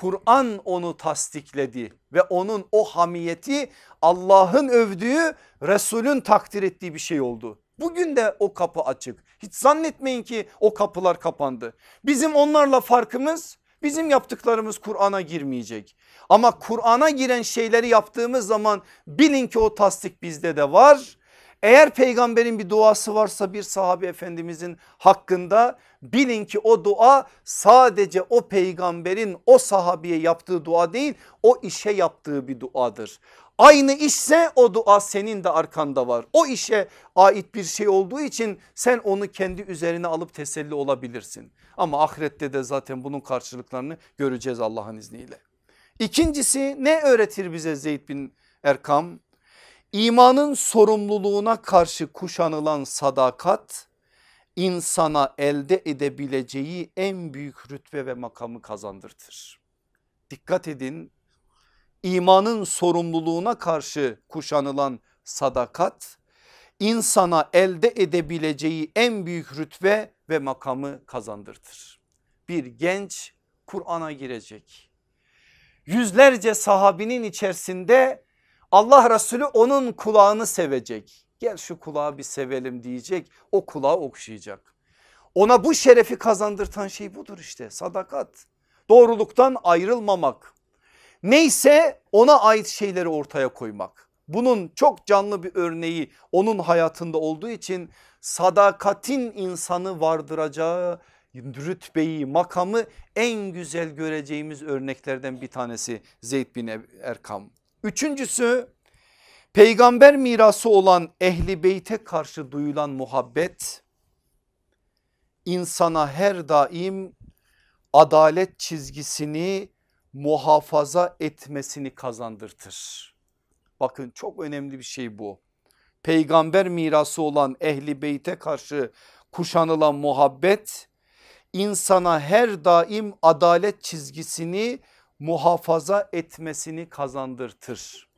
A: Kur'an onu tasdikledi ve onun o hamiyeti Allah'ın övdüğü Resul'ün takdir ettiği bir şey oldu. Bugün de o kapı açık. Hiç zannetmeyin ki o kapılar kapandı. Bizim onlarla farkımız bizim yaptıklarımız Kur'an'a girmeyecek. Ama Kur'an'a giren şeyleri yaptığımız zaman bilin ki o tasdik bizde de var eğer peygamberin bir duası varsa bir sahabi efendimizin hakkında bilin ki o dua sadece o peygamberin o sahabiye yaptığı dua değil o işe yaptığı bir duadır. Aynı işse o dua senin de arkanda var. O işe ait bir şey olduğu için sen onu kendi üzerine alıp teselli olabilirsin. Ama ahirette de zaten bunun karşılıklarını göreceğiz Allah'ın izniyle. İkincisi ne öğretir bize Zeyd bin Erkam? İmanın sorumluluğuna karşı kuşanılan sadakat insana elde edebileceği en büyük rütbe ve makamı kazandırtır. Dikkat edin imanın sorumluluğuna karşı kuşanılan sadakat insana elde edebileceği en büyük rütbe ve makamı kazandırtır. Bir genç Kur'an'a girecek. Yüzlerce sahabinin içerisinde Allah Resulü onun kulağını sevecek. Gel şu kulağı bir sevelim diyecek o kulağı okşayacak. Ona bu şerefi kazandırtan şey budur işte sadakat. Doğruluktan ayrılmamak. Neyse ona ait şeyleri ortaya koymak. Bunun çok canlı bir örneği onun hayatında olduğu için sadakatin insanı vardıracağı rütbeyi makamı en güzel göreceğimiz örneklerden bir tanesi Zeyd bin Erkam. Üçüncüsü peygamber mirası olan ehli beyte karşı duyulan muhabbet insana her daim adalet çizgisini muhafaza etmesini kazandırtır. Bakın çok önemli bir şey bu. Peygamber mirası olan ehli beyte karşı kuşanılan muhabbet insana her daim adalet çizgisini muhafaza etmesini kazandırtır.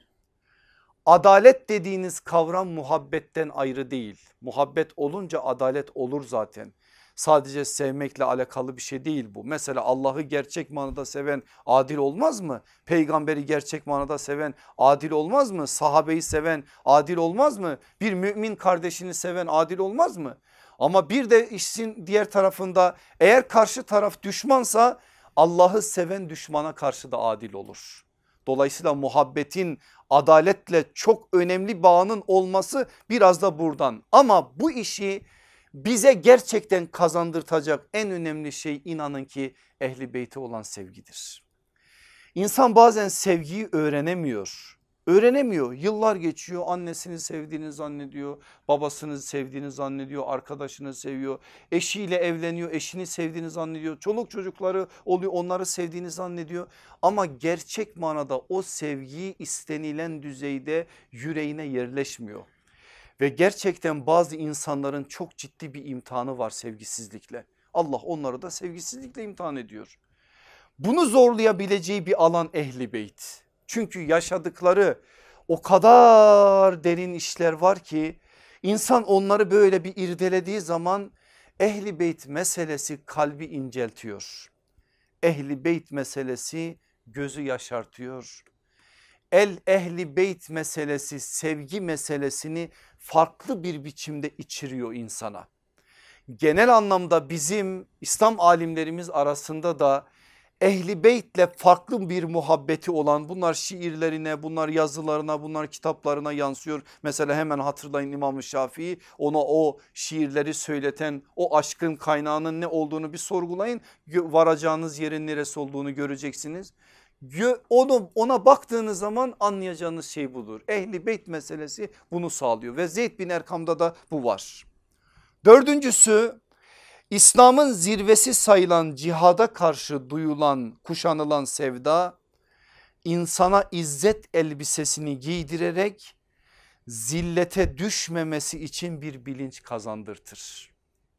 A: Adalet dediğiniz kavram muhabbetten ayrı değil. Muhabbet olunca adalet olur zaten. Sadece sevmekle alakalı bir şey değil bu. Mesela Allah'ı gerçek manada seven adil olmaz mı? Peygamberi gerçek manada seven adil olmaz mı? Sahabeyi seven adil olmaz mı? Bir mümin kardeşini seven adil olmaz mı? Ama bir de işin diğer tarafında eğer karşı taraf düşmansa Allah'ı seven düşmana karşı da adil olur. Dolayısıyla muhabbetin adaletle çok önemli bağının olması biraz da buradan. Ama bu işi bize gerçekten kazandırtacak en önemli şey inanın ki ehli beyti olan sevgidir. İnsan bazen sevgiyi öğrenemiyor öğrenemiyor. Yıllar geçiyor annesini sevdiğini zannediyor, babasını sevdiğini zannediyor, arkadaşını seviyor. Eşiyle evleniyor, eşini sevdiğini zannediyor. Çoluk çocukları oluyor onları sevdiğini zannediyor. Ama gerçek manada o sevgi istenilen düzeyde yüreğine yerleşmiyor. Ve gerçekten bazı insanların çok ciddi bir imtihanı var sevgisizlikle. Allah onları da sevgisizlikle imtihan ediyor. Bunu zorlayabileceği bir alan ehli beyt. Çünkü yaşadıkları o kadar derin işler var ki insan onları böyle bir irdelediği zaman ehli beyt meselesi kalbi inceltiyor. Ehli beyt meselesi gözü yaşartıyor. El ehli beyt meselesi sevgi meselesini farklı bir biçimde içiriyor insana. Genel anlamda bizim İslam alimlerimiz arasında da ehli beytle farklı bir muhabbeti olan bunlar şiirlerine bunlar yazılarına bunlar kitaplarına yansıyor. Mesela hemen hatırlayın i̇mam Şafii ona o şiirleri söyleten o aşkın kaynağının ne olduğunu bir sorgulayın varacağınız yerin neresi olduğunu göreceksiniz. Onu, ona baktığınız zaman anlayacağınız şey budur. Ehli beyt meselesi bunu sağlıyor ve Zeyd bin Erkam'da da bu var. Dördüncüsü İslam'ın zirvesi sayılan cihada karşı duyulan kuşanılan sevda insana izzet elbisesini giydirerek zillete düşmemesi için bir bilinç kazandırtır.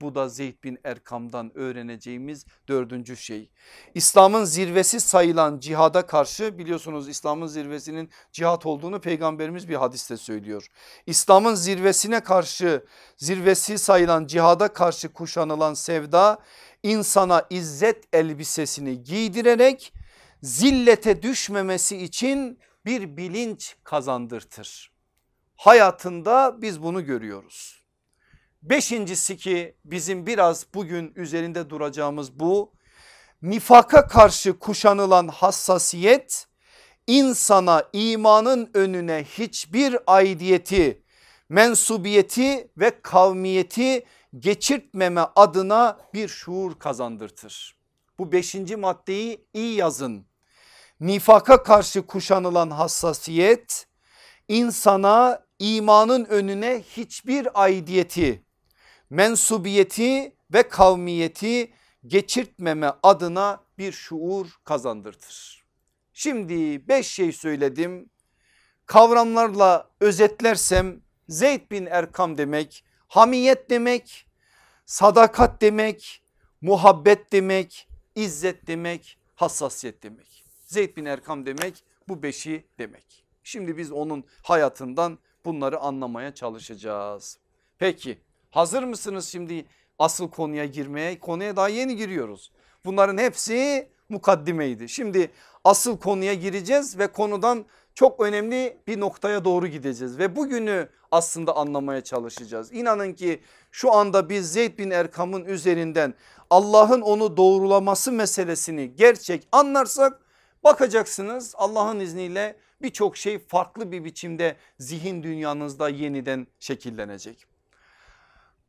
A: Bu da Zeyd bin Erkam'dan öğreneceğimiz dördüncü şey. İslam'ın zirvesi sayılan cihada karşı biliyorsunuz İslam'ın zirvesinin cihat olduğunu peygamberimiz bir hadiste söylüyor. İslam'ın zirvesine karşı zirvesi sayılan cihada karşı kuşanılan sevda insana izzet elbisesini giydirerek zillete düşmemesi için bir bilinç kazandırtır. Hayatında biz bunu görüyoruz. Beşincisi ki bizim biraz bugün üzerinde duracağımız bu nifaka karşı kuşanılan hassasiyet insana imanın önüne hiçbir aidiyeti, mensubiyeti ve kavmiyeti geçirtmeme adına bir şuur kazandırtır. Bu beşinci maddeyi iyi yazın. Nifaka karşı kuşanılan hassasiyet insana imanın önüne hiçbir aidiyeti, mensubiyeti ve kavmiyeti geçirtmeme adına bir şuur kazandırtır. Şimdi beş şey söyledim. Kavramlarla özetlersem Zeyd bin Erkam demek, hamiyet demek, sadakat demek, muhabbet demek, izzet demek, hassasiyet demek. Zeyd bin Erkam demek bu beşi demek. Şimdi biz onun hayatından bunları anlamaya çalışacağız. Peki Hazır mısınız şimdi asıl konuya girmeye? Konuya daha yeni giriyoruz. Bunların hepsi mukaddimeydi. Şimdi asıl konuya gireceğiz ve konudan çok önemli bir noktaya doğru gideceğiz ve bugünü aslında anlamaya çalışacağız. İnanın ki şu anda biz Zeyd bin Erkam'ın üzerinden Allah'ın onu doğrulaması meselesini gerçek anlarsak bakacaksınız Allah'ın izniyle birçok şey farklı bir biçimde zihin dünyanızda yeniden şekillenecek.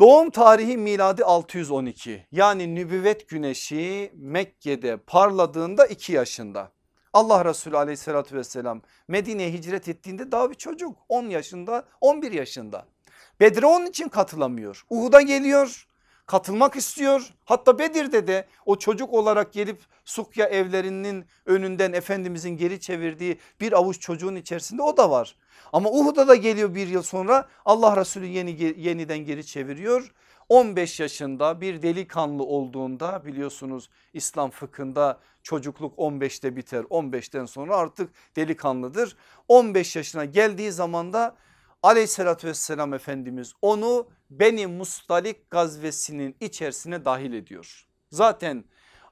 A: Doğum tarihi miladi 612 yani nübüvvet güneşi Mekke'de parladığında 2 yaşında. Allah Resulü aleyhissalatü vesselam Medine'ye hicret ettiğinde daha bir çocuk 10 yaşında 11 yaşında. Bedre onun için katılamıyor. Uhud'a geliyor katılmak istiyor. Hatta Bedir'de de o çocuk olarak gelip Sukya evlerinin önünden Efendimizin geri çevirdiği bir avuç çocuğun içerisinde o da var. Ama Uhud'a da geliyor bir yıl sonra Allah Resulü yeni, yeniden geri çeviriyor. 15 yaşında bir delikanlı olduğunda biliyorsunuz İslam fıkhında çocukluk 15'te biter 15'ten sonra artık delikanlıdır. 15 yaşına geldiği zaman da aleyhissalatü vesselam Efendimiz onu Beni Mustalik gazvesinin içerisine dahil ediyor. Zaten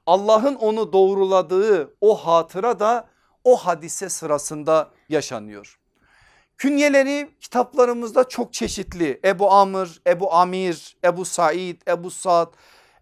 A: Allah'ın onu doğruladığı o hatıra da o hadise sırasında yaşanıyor. Künyeleri kitaplarımızda çok çeşitli. Ebu Amr, Ebu Amir, Ebu Said, Ebu Sad,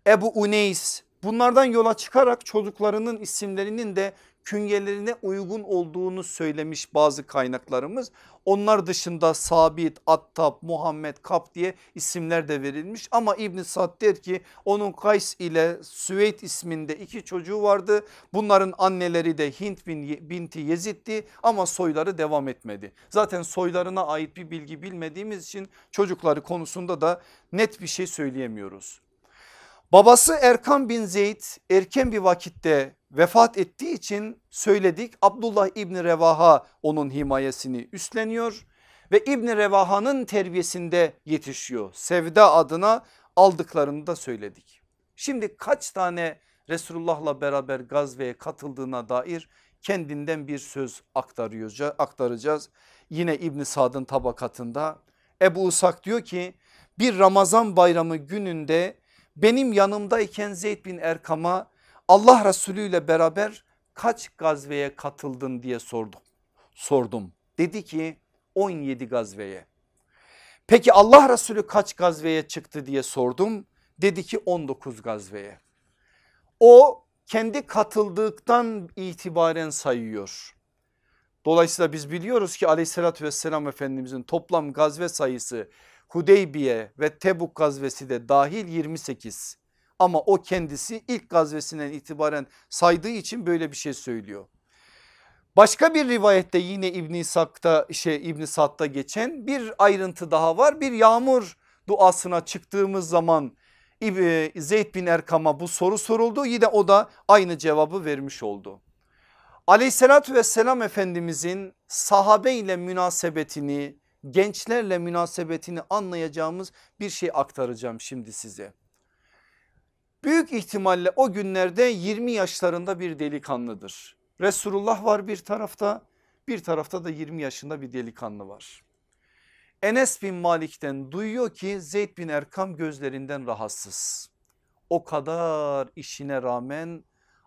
A: Ebu Uneys bunlardan yola çıkarak çocuklarının isimlerinin de künyelerine uygun olduğunu söylemiş bazı kaynaklarımız. Onlar dışında Sabit, Attab, Muhammed, Kap diye isimler de verilmiş ama İbn Sad der ki onun Kays ile Süveyd isminde iki çocuğu vardı. Bunların anneleri de Hint bin, binti Yezid'di ama soyları devam etmedi. Zaten soylarına ait bir bilgi bilmediğimiz için çocukları konusunda da net bir şey söyleyemiyoruz. Babası Erkan bin Zeyd erken bir vakitte vefat ettiği için söyledik Abdullah İbni Revaha onun himayesini üstleniyor ve İbni Revaha'nın terbiyesinde yetişiyor. Sevda adına aldıklarını da söyledik. Şimdi kaç tane Resulullah'la beraber gazveye katıldığına dair kendinden bir söz aktaracağız. Yine İbni Sad'ın tabakatında Ebu Usak diyor ki bir Ramazan bayramı gününde benim yanımdayken Zeyd bin Erkam'a Allah Resulü ile beraber kaç gazveye katıldın diye sordum. Sordum. Dedi ki 17 gazveye. Peki Allah Resulü kaç gazveye çıktı diye sordum. Dedi ki 19 gazveye. O kendi katıldıktan itibaren sayıyor. Dolayısıyla biz biliyoruz ki aleyhissalatü vesselam efendimizin toplam gazve sayısı Hudeybiye ve Tebuk gazvesi de dahil 28 ama o kendisi ilk gazvesinden itibaren saydığı için böyle bir şey söylüyor. Başka bir rivayette yine İbn İshak'ta şey İbn Sad'da geçen bir ayrıntı daha var. Bir yağmur duasına çıktığımız zaman e, Zeyd bin Erkam'a bu soru soruldu. Yine o da aynı cevabı vermiş oldu. Aleyhissalatü vesselam Efendimizin sahabe ile münasebetini gençlerle münasebetini anlayacağımız bir şey aktaracağım şimdi size. Büyük ihtimalle o günlerde 20 yaşlarında bir delikanlıdır. Resulullah var bir tarafta bir tarafta da 20 yaşında bir delikanlı var. Enes bin Malik'ten duyuyor ki Zeyd bin Erkam gözlerinden rahatsız. O kadar işine rağmen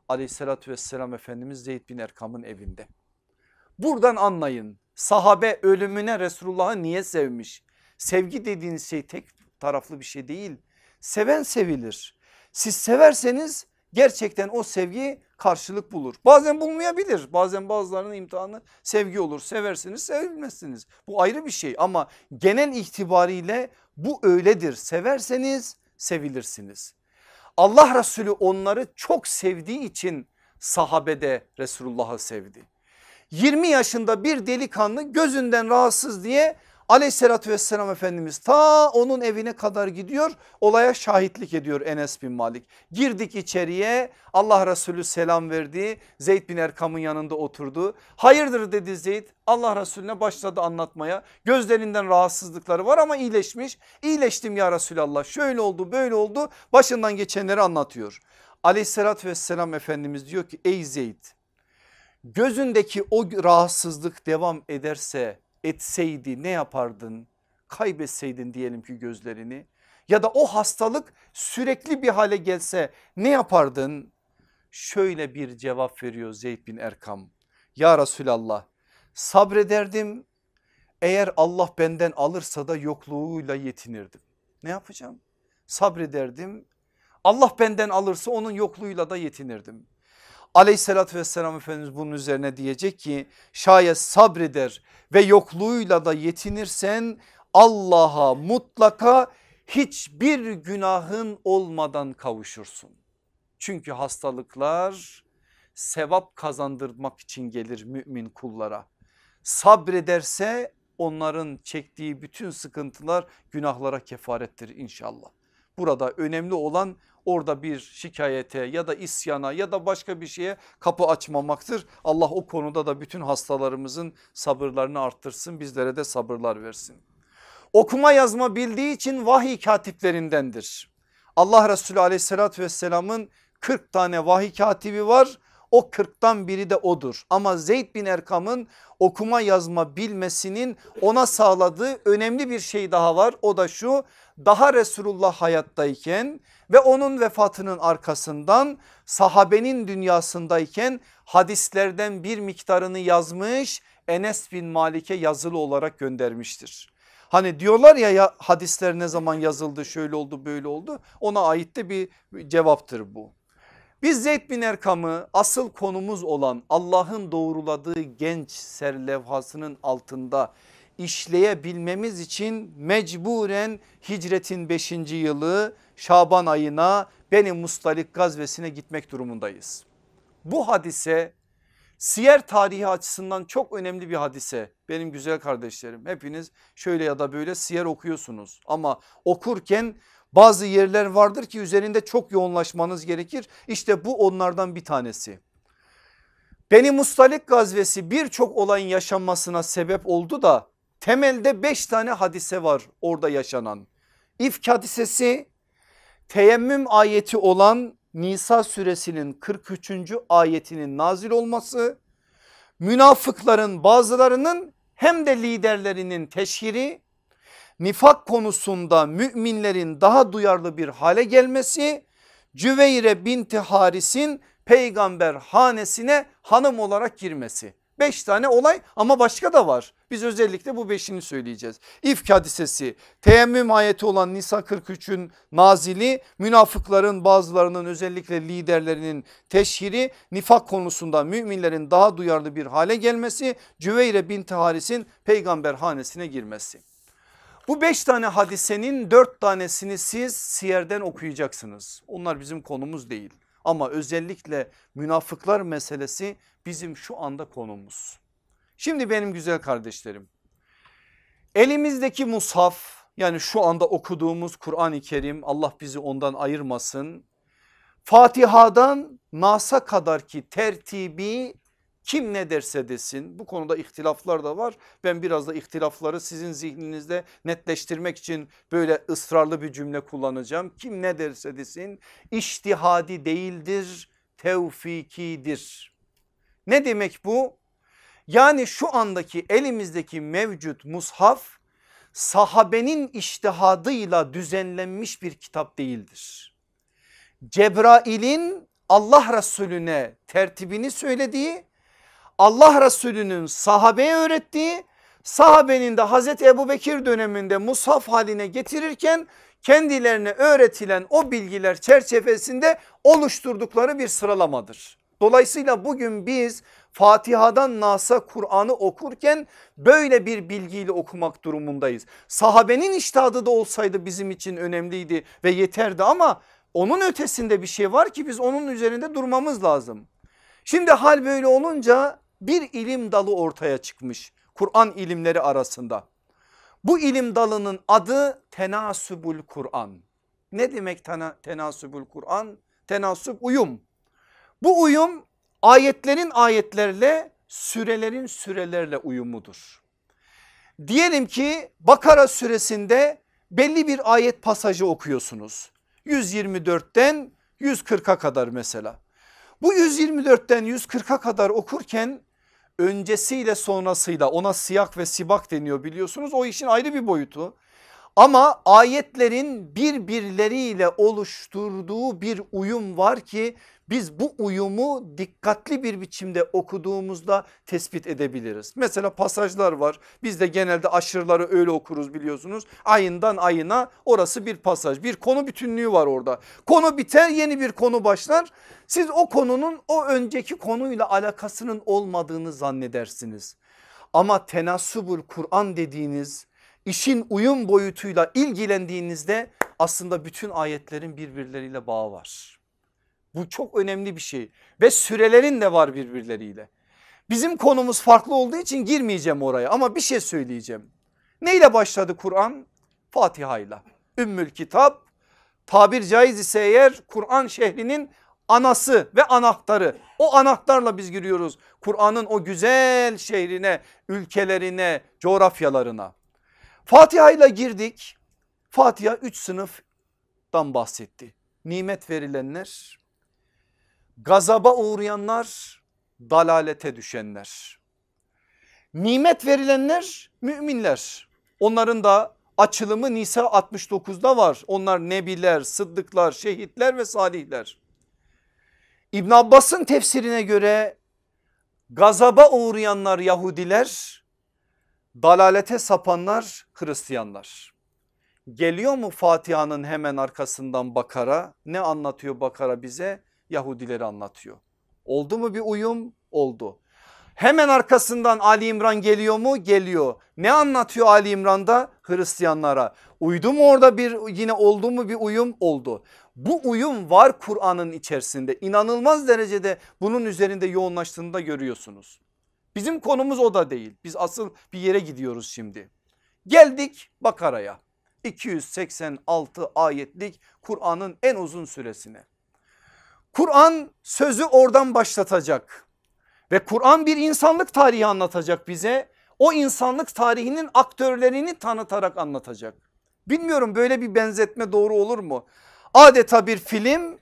A: aleyhissalatü vesselam Efendimiz Zeyd bin Erkam'ın evinde. Buradan anlayın sahabe ölümüne Resulullah'ı niye sevmiş? Sevgi dediğiniz şey tek taraflı bir şey değil. Seven sevilir. Siz severseniz gerçekten o sevgi karşılık bulur. Bazen bulmayabilir bazen bazılarının imtihanı sevgi olur seversiniz sevilmezsiniz bu ayrı bir şey ama genel itibariyle bu öyledir severseniz sevilirsiniz. Allah Resulü onları çok sevdiği için sahabede Resulullah'ı sevdi. 20 yaşında bir delikanlı gözünden rahatsız diye Aleyhissalatü vesselam Efendimiz ta onun evine kadar gidiyor olaya şahitlik ediyor Enes bin Malik. Girdik içeriye Allah Resulü selam verdi Zeyd bin Erkam'ın yanında oturdu. Hayırdır dedi Zeyd Allah Resulüne başladı anlatmaya gözlerinden rahatsızlıkları var ama iyileşmiş. İyileştim ya Resulallah şöyle oldu böyle oldu başından geçenleri anlatıyor. Aleyhissalatü vesselam Efendimiz diyor ki ey Zeyd gözündeki o rahatsızlık devam ederse etseydi ne yapardın? Kaybetseydin diyelim ki gözlerini ya da o hastalık sürekli bir hale gelse ne yapardın? Şöyle bir cevap veriyor Zeyd bin Erkam. Ya Resulallah sabrederdim eğer Allah benden alırsa da yokluğuyla yetinirdim. Ne yapacağım? Sabrederdim Allah benden alırsa onun yokluğuyla da yetinirdim. Aleyhissalatü vesselam Efendimiz bunun üzerine diyecek ki şayet sabreder ve yokluğuyla da yetinirsen Allah'a mutlaka hiçbir günahın olmadan kavuşursun. Çünkü hastalıklar sevap kazandırmak için gelir mümin kullara. Sabrederse onların çektiği bütün sıkıntılar günahlara kefarettir inşallah. Burada önemli olan orada bir şikayete ya da isyana ya da başka bir şeye kapı açmamaktır. Allah o konuda da bütün hastalarımızın sabırlarını arttırsın bizlere de sabırlar versin. Okuma yazma bildiği için vahiy katiplerindendir. Allah Resulü aleyhissalatü vesselamın 40 tane vahiy katibi var o kırktan biri de odur ama Zeyd bin Erkam'ın okuma yazma bilmesinin ona sağladığı önemli bir şey daha var. O da şu daha Resulullah hayattayken ve onun vefatının arkasından sahabenin dünyasındayken hadislerden bir miktarını yazmış Enes bin Malik'e yazılı olarak göndermiştir. Hani diyorlar ya, ya hadisler ne zaman yazıldı şöyle oldu böyle oldu ona ait de bir cevaptır bu. Biz Zeyd bin Erkam'ı asıl konumuz olan Allah'ın doğruladığı genç serlevhasının altında işleyebilmemiz için mecburen hicretin 5. yılı Şaban ayına Beni Mustalik gazvesine gitmek durumundayız. Bu hadise siyer tarihi açısından çok önemli bir hadise. Benim güzel kardeşlerim hepiniz şöyle ya da böyle siyer okuyorsunuz ama okurken bazı yerler vardır ki üzerinde çok yoğunlaşmanız gerekir. İşte bu onlardan bir tanesi. Beni Mustalik gazvesi birçok olayın yaşanmasına sebep oldu da temelde beş tane hadise var orada yaşanan. İfk hadisesi teyemmüm ayeti olan Nisa suresinin 43. ayetinin nazil olması münafıkların bazılarının hem de liderlerinin teşhiri nifak konusunda müminlerin daha duyarlı bir hale gelmesi Cüveyre binti Haris'in peygamber hanesine hanım olarak girmesi. Beş tane olay ama başka da var. Biz özellikle bu beşini söyleyeceğiz. İfk hadisesi, teyemmüm ayeti olan Nisa 43'ün nazili, münafıkların bazılarının özellikle liderlerinin teşhiri, nifak konusunda müminlerin daha duyarlı bir hale gelmesi, Cüveyre binti Haris'in peygamber hanesine girmesi. Bu beş tane hadisenin dört tanesini siz siyerden okuyacaksınız. Onlar bizim konumuz değil ama özellikle münafıklar meselesi bizim şu anda konumuz. Şimdi benim güzel kardeşlerim elimizdeki mushaf yani şu anda okuduğumuz Kur'an-ı Kerim Allah bizi ondan ayırmasın. Fatiha'dan Nas'a kadar ki tertibi kim ne derse desin bu konuda ihtilaflar da var. Ben biraz da ihtilafları sizin zihninizde netleştirmek için böyle ısrarlı bir cümle kullanacağım. Kim ne derse desin iştihadi değildir tevfikidir. Ne demek bu? Yani şu andaki elimizdeki mevcut mushaf sahabenin iştihadıyla düzenlenmiş bir kitap değildir. Cebrail'in Allah Resulüne tertibini söylediği Allah Resulü'nün sahabeye öğrettiği sahabenin de Hazreti Ebu Bekir döneminde mushaf haline getirirken kendilerine öğretilen o bilgiler çerçevesinde oluşturdukları bir sıralamadır. Dolayısıyla bugün biz Fatiha'dan Nas'a Kur'an'ı okurken böyle bir bilgiyle okumak durumundayız. Sahabenin iştahadı da olsaydı bizim için önemliydi ve yeterdi ama onun ötesinde bir şey var ki biz onun üzerinde durmamız lazım. Şimdi hal böyle olunca bir ilim dalı ortaya çıkmış Kur'an ilimleri arasında. Bu ilim dalının adı tenasübül Kur'an. Ne demek tenasübül Kur'an? Tenasüb uyum. Bu uyum ayetlerin ayetlerle sürelerin sürelerle uyumudur. Diyelim ki Bakara suresinde belli bir ayet pasajı okuyorsunuz. 124'ten 140'a kadar mesela. Bu 124'ten 140'a kadar okurken öncesiyle sonrasıyla ona siyak ve sibak deniyor biliyorsunuz. O işin ayrı bir boyutu. Ama ayetlerin birbirleriyle oluşturduğu bir uyum var ki biz bu uyumu dikkatli bir biçimde okuduğumuzda tespit edebiliriz. Mesela pasajlar var biz de genelde aşırıları öyle okuruz biliyorsunuz. Ayından ayına orası bir pasaj bir konu bütünlüğü var orada. Konu biter yeni bir konu başlar. Siz o konunun o önceki konuyla alakasının olmadığını zannedersiniz. Ama tenasubul Kur'an dediğiniz işin uyum boyutuyla ilgilendiğinizde aslında bütün ayetlerin birbirleriyle bağı var. Bu çok önemli bir şey ve sürelerin de var birbirleriyle. Bizim konumuz farklı olduğu için girmeyeceğim oraya ama bir şey söyleyeceğim. Neyle başladı Kur'an? Fatiha ile. Ümmül kitap tabir caiz ise eğer Kur'an şehrinin anası ve anahtarı. O anahtarla biz giriyoruz Kur'an'ın o güzel şehrine, ülkelerine, coğrafyalarına. Fatiha ile girdik. Fatiha 3 sınıftan bahsetti. Nimet verilenler, gazaba uğrayanlar, dalalete düşenler. Nimet verilenler müminler. Onların da açılımı Nisa 69'da var. Onlar nebiler, sıddıklar, şehitler ve salihler. İbn Abbas'ın tefsirine göre gazaba uğrayanlar Yahudiler dalalete sapanlar Hristiyanlar. Geliyor mu Fatiha'nın hemen arkasından Bakara? Ne anlatıyor Bakara bize? Yahudileri anlatıyor. Oldu mu bir uyum? Oldu. Hemen arkasından Ali İmran geliyor mu? Geliyor. Ne anlatıyor Ali İmran'da? Hristiyanlara. Uydu mu orada bir yine oldu mu bir uyum? Oldu. Bu uyum var Kur'an'ın içerisinde. İnanılmaz derecede bunun üzerinde yoğunlaştığını da görüyorsunuz. Bizim konumuz o da değil. Biz asıl bir yere gidiyoruz şimdi. Geldik Bakara'ya. 286 ayetlik Kur'an'ın en uzun süresine. Kur'an sözü oradan başlatacak ve Kur'an bir insanlık tarihi anlatacak bize. O insanlık tarihinin aktörlerini tanıtarak anlatacak. Bilmiyorum böyle bir benzetme doğru olur mu? Adeta bir film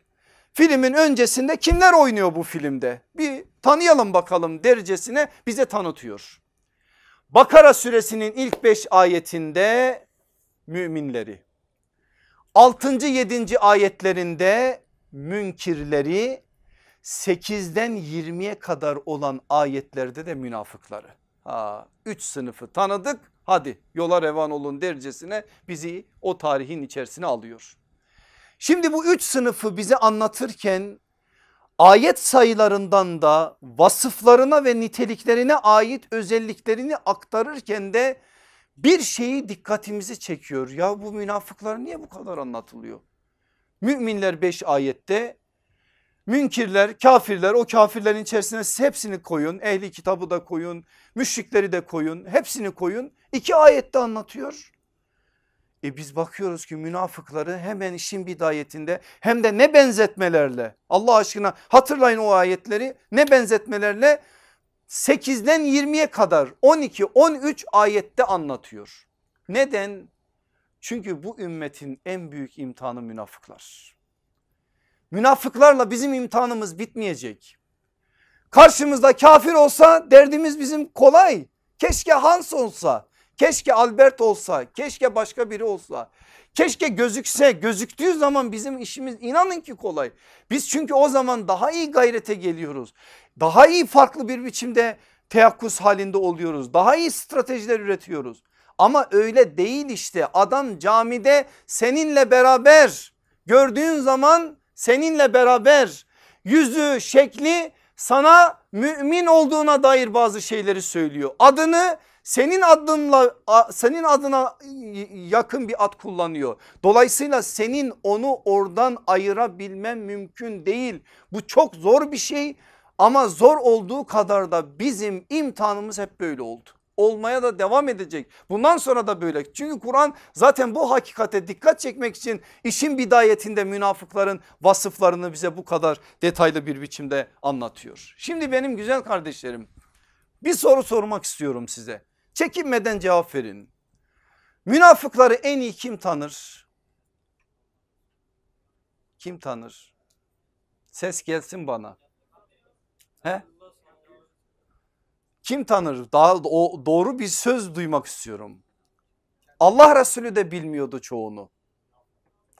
A: Filmin öncesinde kimler oynuyor bu filmde? Bir tanıyalım bakalım derecesine bize tanıtıyor. Bakara suresinin ilk 5 ayetinde müminleri. 6. 7. ayetlerinde münkirleri 8'den 20'ye kadar olan ayetlerde de münafıkları. Ha, 3 sınıfı tanıdık hadi yola revan olun derecesine bizi o tarihin içerisine alıyor. Şimdi bu üç sınıfı bize anlatırken ayet sayılarından da vasıflarına ve niteliklerine ait özelliklerini aktarırken de bir şeyi dikkatimizi çekiyor. Ya bu münafıklar niye bu kadar anlatılıyor? Müminler 5 ayette münkirler kafirler o kafirlerin içerisine hepsini koyun ehli kitabı da koyun müşrikleri de koyun hepsini koyun iki ayette anlatıyor. E biz bakıyoruz ki münafıkları hemen işin bidayetinde hem de ne benzetmelerle Allah aşkına hatırlayın o ayetleri ne benzetmelerle 8'den 20'ye kadar 12-13 ayette anlatıyor. Neden? Çünkü bu ümmetin en büyük imtihanı münafıklar. Münafıklarla bizim imtihanımız bitmeyecek. Karşımızda kafir olsa derdimiz bizim kolay. Keşke Hans olsa Keşke Albert olsa, keşke başka biri olsa. Keşke gözükse, gözüktüğü zaman bizim işimiz inanın ki kolay. Biz çünkü o zaman daha iyi gayrete geliyoruz. Daha iyi farklı bir biçimde teyakkuz halinde oluyoruz. Daha iyi stratejiler üretiyoruz. Ama öyle değil işte adam camide seninle beraber gördüğün zaman seninle beraber yüzü şekli sana mümin olduğuna dair bazı şeyleri söylüyor. Adını senin adınla senin adına yakın bir at kullanıyor. Dolayısıyla senin onu oradan ayırabilmen mümkün değil. Bu çok zor bir şey ama zor olduğu kadar da bizim imtihanımız hep böyle oldu. Olmaya da devam edecek. Bundan sonra da böyle. Çünkü Kur'an zaten bu hakikate dikkat çekmek için işin bidayetinde münafıkların vasıflarını bize bu kadar detaylı bir biçimde anlatıyor. Şimdi benim güzel kardeşlerim bir soru sormak istiyorum size. Çekinmeden cevap verin. Münafıkları en iyi kim tanır? Kim tanır? Ses gelsin bana. He? Kim tanır? Daha o doğru bir söz duymak istiyorum. Allah Resulü de bilmiyordu çoğunu.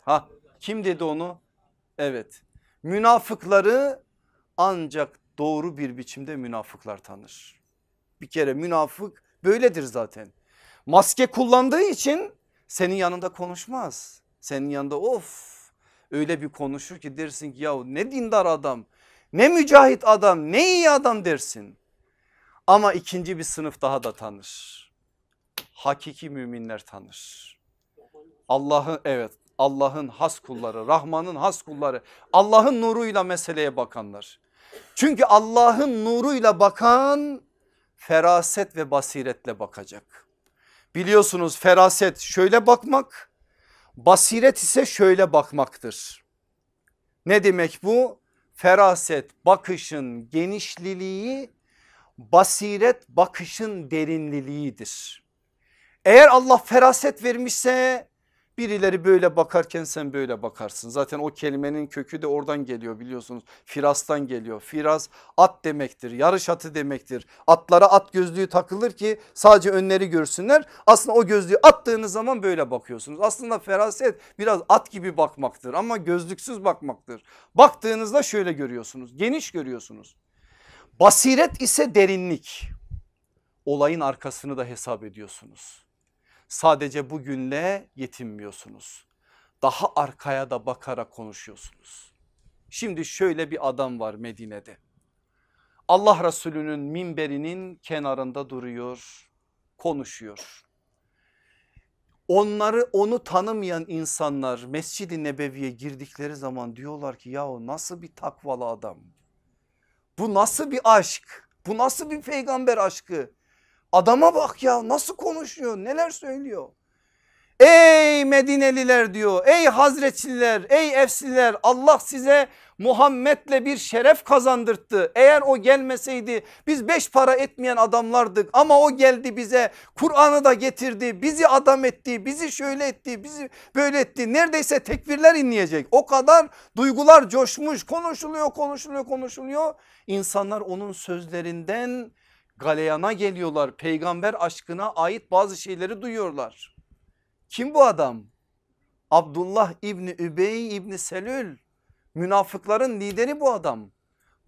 A: Ha kim dedi onu? Evet. Münafıkları ancak doğru bir biçimde münafıklar tanır. Bir kere münafık böyledir zaten. Maske kullandığı için senin yanında konuşmaz. Senin yanında of öyle bir konuşur ki dersin ki yahu ne dindar adam ne mücahit adam ne iyi adam dersin. Ama ikinci bir sınıf daha da tanır. Hakiki müminler tanır. Allah'ın evet Allah'ın has kulları Rahman'ın has kulları Allah'ın nuruyla meseleye bakanlar. Çünkü Allah'ın nuruyla bakan feraset ve basiretle bakacak. Biliyorsunuz feraset şöyle bakmak basiret ise şöyle bakmaktır. Ne demek bu? Feraset bakışın genişliliği basiret bakışın derinliliğidir. Eğer Allah feraset vermişse Birileri böyle bakarken sen böyle bakarsın. Zaten o kelimenin kökü de oradan geliyor biliyorsunuz. Firastan geliyor. Firas at demektir. Yarış atı demektir. Atlara at gözlüğü takılır ki sadece önleri görsünler. Aslında o gözlüğü attığınız zaman böyle bakıyorsunuz. Aslında feraset biraz at gibi bakmaktır ama gözlüksüz bakmaktır. Baktığınızda şöyle görüyorsunuz. Geniş görüyorsunuz. Basiret ise derinlik. Olayın arkasını da hesap ediyorsunuz sadece bugünle yetinmiyorsunuz. Daha arkaya da bakarak konuşuyorsunuz. Şimdi şöyle bir adam var Medine'de. Allah Resulü'nün minberinin kenarında duruyor, konuşuyor. Onları onu tanımayan insanlar Mescid-i Nebevi'ye girdikleri zaman diyorlar ki yahu nasıl bir takvalı adam? Bu nasıl bir aşk? Bu nasıl bir peygamber aşkı? Adama bak ya nasıl konuşuyor neler söylüyor. Ey Medineliler diyor ey Hazretçiler ey Efsiler Allah size Muhammed'le bir şeref kazandırttı. Eğer o gelmeseydi biz beş para etmeyen adamlardık ama o geldi bize Kur'an'ı da getirdi bizi adam etti bizi şöyle etti bizi böyle etti neredeyse tekbirler inleyecek. O kadar duygular coşmuş konuşuluyor konuşuluyor konuşuluyor İnsanlar onun sözlerinden galeyana geliyorlar. Peygamber aşkına ait bazı şeyleri duyuyorlar. Kim bu adam? Abdullah İbni Übey İbni Selül münafıkların lideri bu adam.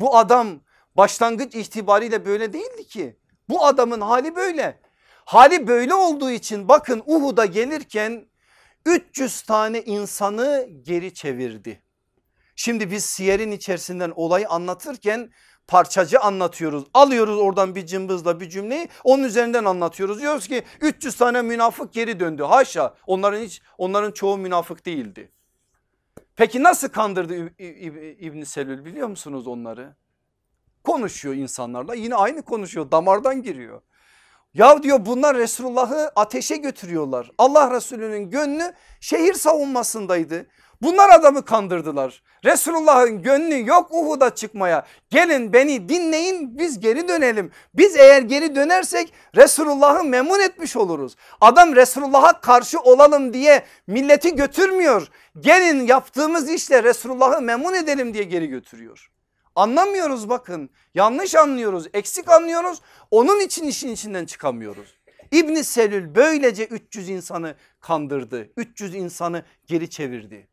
A: Bu adam başlangıç itibariyle böyle değildi ki. Bu adamın hali böyle. Hali böyle olduğu için bakın Uhud'a gelirken 300 tane insanı geri çevirdi. Şimdi biz siyerin içerisinden olayı anlatırken parçacı anlatıyoruz. Alıyoruz oradan bir cımbızla bir cümleyi onun üzerinden anlatıyoruz. Diyoruz ki 300 tane münafık geri döndü. Haşa onların hiç onların çoğu münafık değildi. Peki nasıl kandırdı İbn Selül biliyor musunuz onları? Konuşuyor insanlarla yine aynı konuşuyor damardan giriyor. Ya diyor bunlar Resulullah'ı ateşe götürüyorlar. Allah Resulü'nün gönlü şehir savunmasındaydı. Bunlar adamı kandırdılar. Resulullah'ın gönlü yok Uhud'a çıkmaya. Gelin beni dinleyin biz geri dönelim. Biz eğer geri dönersek Resulullah'ı memnun etmiş oluruz. Adam Resulullah'a karşı olalım diye milleti götürmüyor. Gelin yaptığımız işle Resulullah'ı memnun edelim diye geri götürüyor. Anlamıyoruz bakın yanlış anlıyoruz eksik anlıyoruz onun için işin içinden çıkamıyoruz. İbni Selül böylece 300 insanı kandırdı 300 insanı geri çevirdi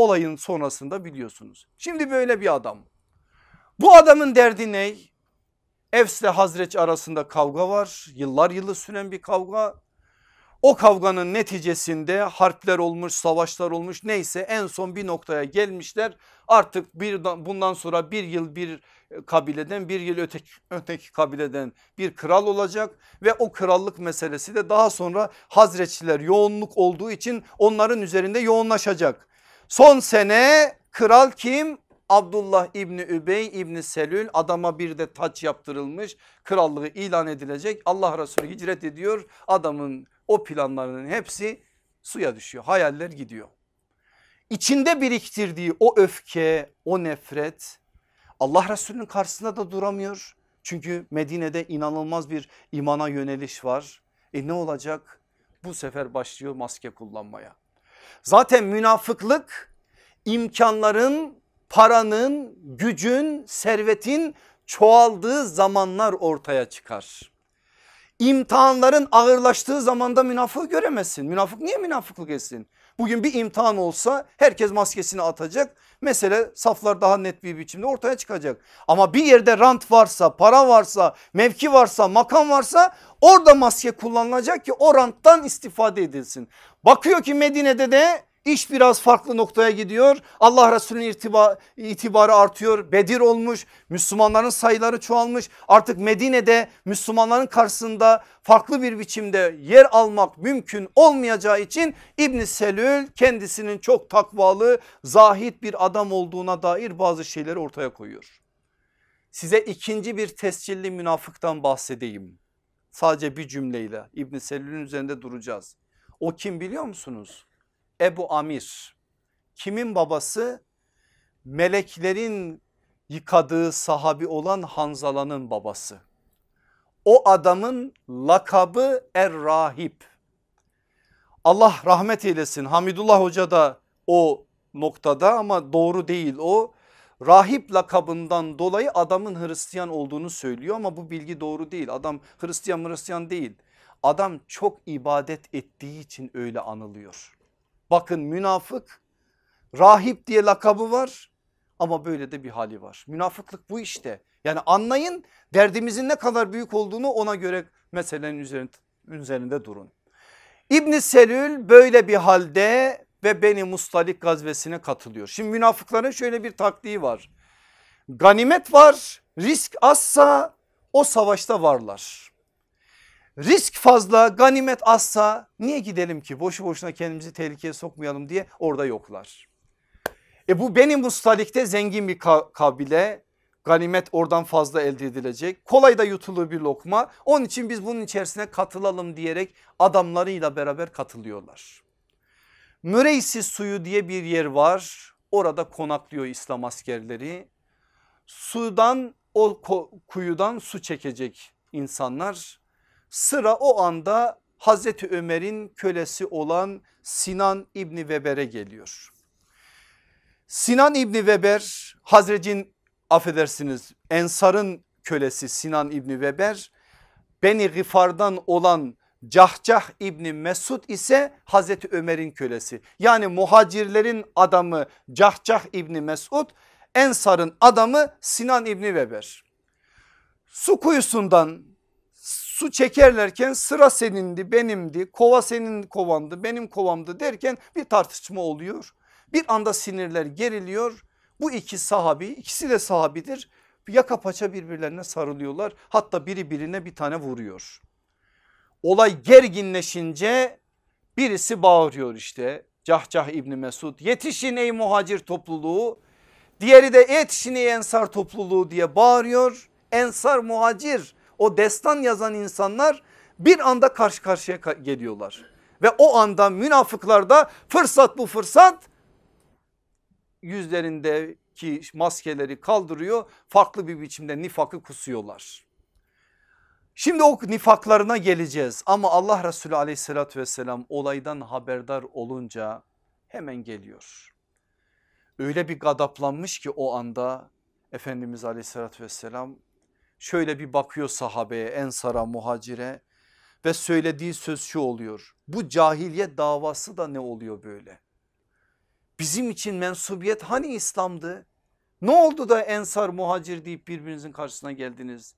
A: olayın sonrasında biliyorsunuz. Şimdi böyle bir adam. Bu adamın derdi ne? Efs ile Hazreç arasında kavga var. Yıllar yılı süren bir kavga. O kavganın neticesinde harpler olmuş, savaşlar olmuş neyse en son bir noktaya gelmişler. Artık bir, bundan sonra bir yıl bir kabileden bir yıl öteki, öteki kabileden bir kral olacak ve o krallık meselesi de daha sonra Hazretçiler yoğunluk olduğu için onların üzerinde yoğunlaşacak. Son sene kral kim? Abdullah İbni Übey İbni Selül adama bir de taç yaptırılmış krallığı ilan edilecek Allah Resulü hicret ediyor adamın o planlarının hepsi suya düşüyor hayaller gidiyor. İçinde biriktirdiği o öfke o nefret Allah Resulü'nün karşısında da duramıyor. Çünkü Medine'de inanılmaz bir imana yöneliş var. E ne olacak? Bu sefer başlıyor maske kullanmaya. Zaten münafıklık imkanların, paranın, gücün, servetin çoğaldığı zamanlar ortaya çıkar. İmtihanların ağırlaştığı zamanda münafık göremezsin. Münafık niye münafıklık etsin? Bugün bir imtihan olsa herkes maskesini atacak. Mesele saflar daha net bir biçimde ortaya çıkacak. Ama bir yerde rant varsa, para varsa, mevki varsa, makam varsa orada maske kullanılacak ki o ranttan istifade edilsin. Bakıyor ki Medine'de de İş biraz farklı noktaya gidiyor. Allah Resulü'nün itibarı, artıyor. Bedir olmuş. Müslümanların sayıları çoğalmış. Artık Medine'de Müslümanların karşısında farklı bir biçimde yer almak mümkün olmayacağı için İbn Selül kendisinin çok takvalı, zahit bir adam olduğuna dair bazı şeyleri ortaya koyuyor. Size ikinci bir tescilli münafıktan bahsedeyim. Sadece bir cümleyle İbn Selül'ün üzerinde duracağız. O kim biliyor musunuz? Ebu Amir kimin babası? Meleklerin yıkadığı sahabi olan Hanzala'nın babası. O adamın lakabı Er-Rahip. Allah rahmet eylesin Hamidullah Hoca da o noktada ama doğru değil o. Rahip lakabından dolayı adamın Hristiyan olduğunu söylüyor ama bu bilgi doğru değil. Adam Hristiyan Hristiyan değil. Adam çok ibadet ettiği için öyle anılıyor. Bakın münafık rahip diye lakabı var ama böyle de bir hali var. Münafıklık bu işte. Yani anlayın derdimizin ne kadar büyük olduğunu ona göre meselenin üzerinde, durun. İbn Selül böyle bir halde ve Beni Mustalik gazvesine katılıyor. Şimdi münafıkların şöyle bir taktiği var. Ganimet var risk azsa o savaşta varlar risk fazla ganimet azsa niye gidelim ki boşu boşuna kendimizi tehlikeye sokmayalım diye orada yoklar. E bu benim ustalikte zengin bir kabile ganimet oradan fazla elde edilecek kolay da yutulur bir lokma onun için biz bunun içerisine katılalım diyerek adamlarıyla beraber katılıyorlar. Müreysi suyu diye bir yer var orada konaklıyor İslam askerleri sudan o kuyudan su çekecek insanlar Sıra o anda Hazreti Ömer'in kölesi olan Sinan İbni Weber'e geliyor. Sinan İbni Weber Hazretin affedersiniz Ensar'ın kölesi Sinan İbni Weber Beni Gıfar'dan olan Cahcah İbni Mesud ise Hazreti Ömer'in kölesi. Yani muhacirlerin adamı Cahcah İbni Mesud Ensar'ın adamı Sinan İbni Weber. Su kuyusundan su çekerlerken sıra senindi benimdi kova senin kovandı benim kovamdı derken bir tartışma oluyor. Bir anda sinirler geriliyor bu iki sahabi ikisi de sahabidir yaka paça birbirlerine sarılıyorlar hatta biri birine bir tane vuruyor. Olay gerginleşince birisi bağırıyor işte Cahcah İbni Mesud yetişin ey muhacir topluluğu diğeri de yetişin ey ensar topluluğu diye bağırıyor. Ensar muhacir o destan yazan insanlar bir anda karşı karşıya geliyorlar. Ve o anda münafıklarda fırsat bu fırsat yüzlerindeki maskeleri kaldırıyor. Farklı bir biçimde nifakı kusuyorlar. Şimdi o nifaklarına geleceğiz ama Allah Resulü aleyhissalatü vesselam olaydan haberdar olunca hemen geliyor. Öyle bir gadaplanmış ki o anda Efendimiz aleyhissalatü vesselam şöyle bir bakıyor sahabeye ensara muhacire ve söylediği söz şu oluyor. Bu cahiliye davası da ne oluyor böyle? Bizim için mensubiyet hani İslam'dı? Ne oldu da ensar muhacir deyip birbirinizin karşısına geldiniz?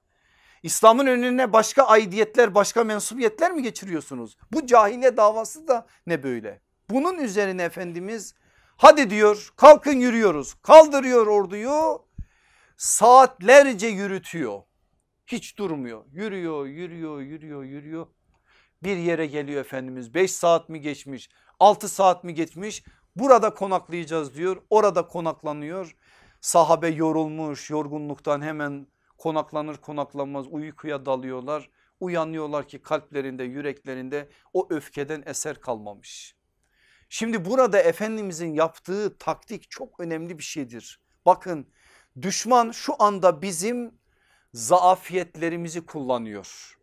A: İslam'ın önüne başka aidiyetler başka mensubiyetler mi geçiriyorsunuz? Bu cahiliye davası da ne böyle? Bunun üzerine Efendimiz hadi diyor kalkın yürüyoruz kaldırıyor orduyu saatlerce yürütüyor. Hiç durmuyor yürüyor yürüyor yürüyor yürüyor. Bir yere geliyor Efendimiz Beş saat mi geçmiş Altı saat mi geçmiş burada konaklayacağız diyor orada konaklanıyor. Sahabe yorulmuş yorgunluktan hemen konaklanır konaklanmaz uykuya dalıyorlar. Uyanıyorlar ki kalplerinde yüreklerinde o öfkeden eser kalmamış. Şimdi burada Efendimizin yaptığı taktik çok önemli bir şeydir. Bakın düşman şu anda bizim zaafiyetlerimizi kullanıyor.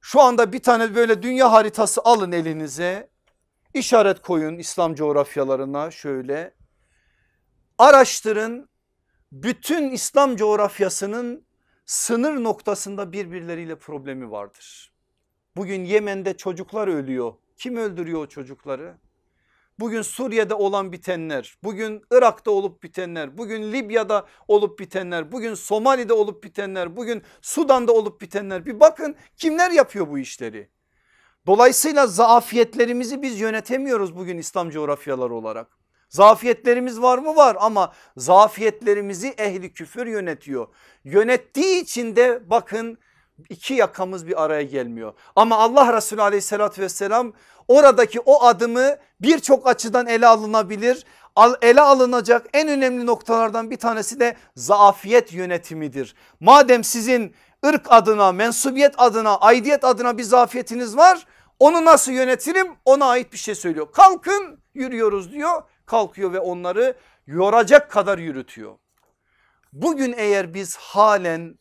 A: Şu anda bir tane böyle dünya haritası alın elinize işaret koyun İslam coğrafyalarına şöyle araştırın bütün İslam coğrafyasının sınır noktasında birbirleriyle problemi vardır. Bugün Yemen'de çocuklar ölüyor. Kim öldürüyor o çocukları? bugün Suriye'de olan bitenler, bugün Irak'ta olup bitenler, bugün Libya'da olup bitenler, bugün Somali'de olup bitenler, bugün Sudan'da olup bitenler bir bakın kimler yapıyor bu işleri? Dolayısıyla zaafiyetlerimizi biz yönetemiyoruz bugün İslam coğrafyaları olarak. Zafiyetlerimiz var mı? Var ama zafiyetlerimizi ehli küfür yönetiyor. Yönettiği için de bakın iki yakamız bir araya gelmiyor. Ama Allah Resulü aleyhissalatü vesselam oradaki o adımı birçok açıdan ele alınabilir. Ele alınacak en önemli noktalardan bir tanesi de zaafiyet yönetimidir. Madem sizin ırk adına, mensubiyet adına, aidiyet adına bir zafiyetiniz var. Onu nasıl yönetirim ona ait bir şey söylüyor. Kalkın yürüyoruz diyor. Kalkıyor ve onları yoracak kadar yürütüyor. Bugün eğer biz halen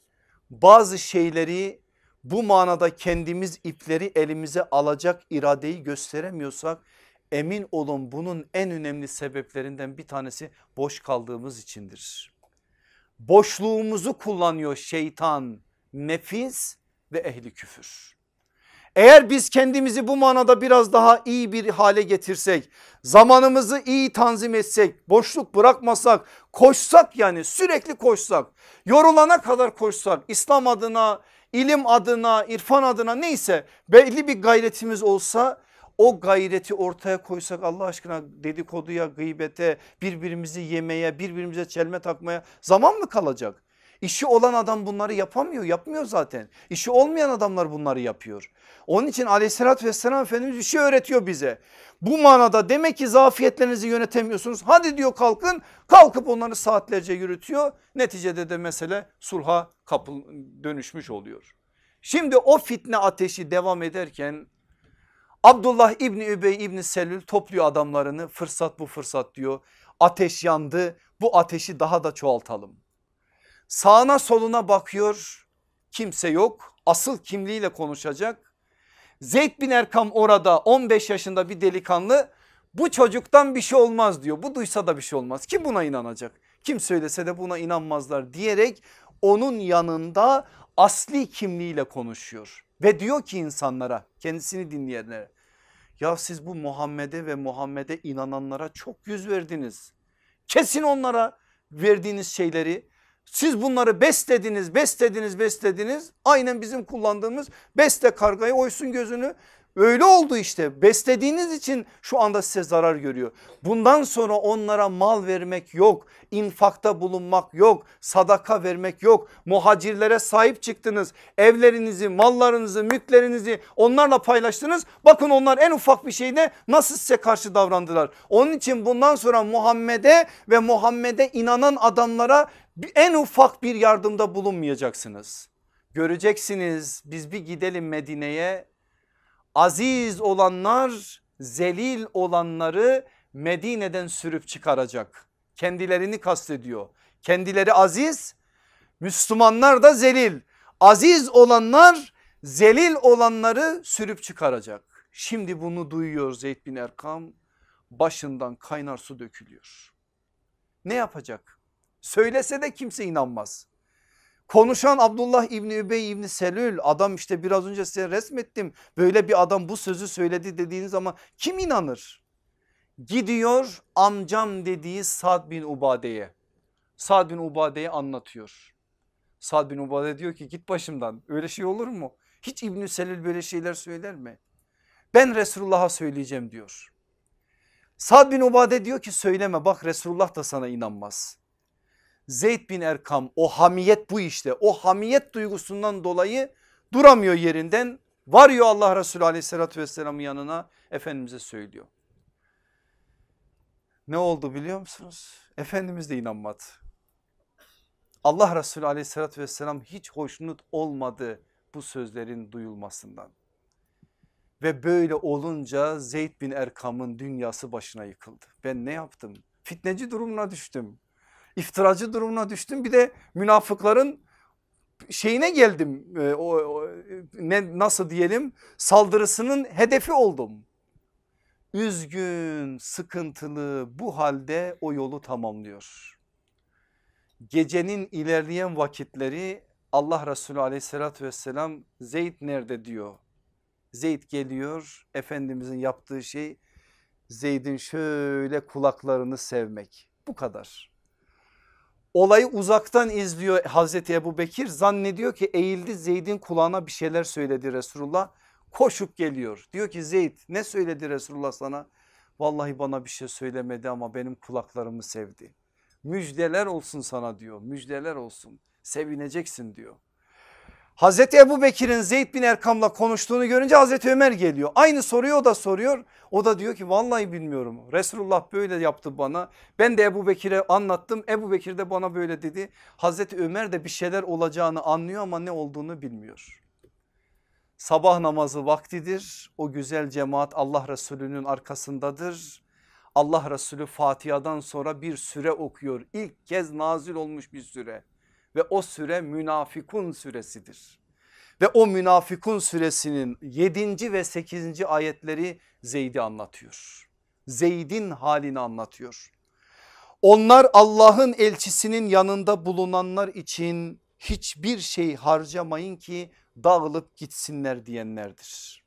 A: bazı şeyleri bu manada kendimiz ipleri elimize alacak iradeyi gösteremiyorsak emin olun bunun en önemli sebeplerinden bir tanesi boş kaldığımız içindir. Boşluğumuzu kullanıyor şeytan, nefis ve ehli küfür. Eğer biz kendimizi bu manada biraz daha iyi bir hale getirsek, zamanımızı iyi tanzim etsek, boşluk bırakmasak, koşsak yani sürekli koşsak, yorulana kadar koşsak, İslam adına, ilim adına, irfan adına neyse belli bir gayretimiz olsa o gayreti ortaya koysak Allah aşkına dedikoduya, gıybete, birbirimizi yemeye, birbirimize çelme takmaya zaman mı kalacak? İşi olan adam bunları yapamıyor yapmıyor zaten. İşi olmayan adamlar bunları yapıyor. Onun için aleyhissalatü vesselam Efendimiz işi şey öğretiyor bize. Bu manada demek ki zafiyetlerinizi yönetemiyorsunuz. Hadi diyor kalkın kalkıp onları saatlerce yürütüyor. Neticede de mesele sulha kapı dönüşmüş oluyor. Şimdi o fitne ateşi devam ederken Abdullah İbni Übey İbni Selül topluyor adamlarını fırsat bu fırsat diyor. Ateş yandı bu ateşi daha da çoğaltalım. Sağına soluna bakıyor kimse yok asıl kimliğiyle konuşacak. Zeyd bin Erkam orada 15 yaşında bir delikanlı bu çocuktan bir şey olmaz diyor. Bu duysa da bir şey olmaz. Kim buna inanacak? Kim söylese de buna inanmazlar diyerek onun yanında asli kimliğiyle konuşuyor. Ve diyor ki insanlara kendisini dinleyenlere ya siz bu Muhammed'e ve Muhammed'e inananlara çok yüz verdiniz. Kesin onlara verdiğiniz şeyleri siz bunları beslediniz beslediniz beslediniz aynen bizim kullandığımız beste kargayı oysun gözünü Öyle oldu işte beslediğiniz için şu anda size zarar görüyor. Bundan sonra onlara mal vermek yok, infakta bulunmak yok, sadaka vermek yok. Muhacirlere sahip çıktınız, evlerinizi, mallarınızı, mülklerinizi onlarla paylaştınız. Bakın onlar en ufak bir şeyde nasıl size karşı davrandılar. Onun için bundan sonra Muhammed'e ve Muhammed'e inanan adamlara en ufak bir yardımda bulunmayacaksınız. Göreceksiniz biz bir gidelim Medine'ye aziz olanlar zelil olanları Medine'den sürüp çıkaracak. Kendilerini kastediyor. Kendileri aziz Müslümanlar da zelil. Aziz olanlar zelil olanları sürüp çıkaracak. Şimdi bunu duyuyor Zeyd bin Erkam başından kaynar su dökülüyor. Ne yapacak? Söylese de kimse inanmaz. Konuşan Abdullah İbni Übey İbni Selül adam işte biraz önce size resmettim böyle bir adam bu sözü söyledi dediğiniz zaman kim inanır? Gidiyor amcam dediği Sad bin Ubade'ye. Sad bin Ubade'ye anlatıyor. Sad bin Ubade diyor ki git başımdan öyle şey olur mu? Hiç İbni Selül böyle şeyler söyler mi? Ben Resulullah'a söyleyeceğim diyor. Sad bin Ubade diyor ki söyleme bak Resulullah da sana inanmaz. Zeyd bin Erkam o hamiyet bu işte o hamiyet duygusundan dolayı duramıyor yerinden varıyor Allah Resulü aleyhissalatü vesselamın yanına Efendimiz'e söylüyor. Ne oldu biliyor musunuz? Efendimiz de inanmadı. Allah Resulü aleyhissalatü vesselam hiç hoşnut olmadı bu sözlerin duyulmasından. Ve böyle olunca Zeyd bin Erkam'ın dünyası başına yıkıldı. Ben ne yaptım? Fitneci durumuna düştüm iftiracı durumuna düştüm. Bir de münafıkların şeyine geldim e, o, o ne, nasıl diyelim saldırısının hedefi oldum. Üzgün sıkıntılı bu halde o yolu tamamlıyor. Gecenin ilerleyen vakitleri Allah Resulü aleyhissalatü vesselam Zeyd nerede diyor. Zeyd geliyor Efendimizin yaptığı şey Zeyd'in şöyle kulaklarını sevmek bu kadar. Olayı uzaktan izliyor Hazreti Ebu Bekir zannediyor ki eğildi Zeyd'in kulağına bir şeyler söyledi Resulullah koşup geliyor. Diyor ki Zeyd ne söyledi Resulullah sana? Vallahi bana bir şey söylemedi ama benim kulaklarımı sevdi. Müjdeler olsun sana diyor müjdeler olsun sevineceksin diyor. Hazreti Ebu Bekir'in Zeyd bin Erkam'la konuştuğunu görünce Hazreti Ömer geliyor. Aynı soruyu o da soruyor. O da diyor ki vallahi bilmiyorum Resulullah böyle yaptı bana. Ben de Ebu Bekir'e anlattım. Ebu Bekir de bana böyle dedi. Hazreti Ömer de bir şeyler olacağını anlıyor ama ne olduğunu bilmiyor. Sabah namazı vaktidir. O güzel cemaat Allah Resulü'nün arkasındadır. Allah Resulü Fatiha'dan sonra bir süre okuyor. İlk kez nazil olmuş bir süre ve o süre münafikun süresidir. Ve o münafikun süresinin 7. ve 8. ayetleri Zeyd'i anlatıyor. Zeyd'in halini anlatıyor. Onlar Allah'ın elçisinin yanında bulunanlar için hiçbir şey harcamayın ki dağılıp gitsinler diyenlerdir.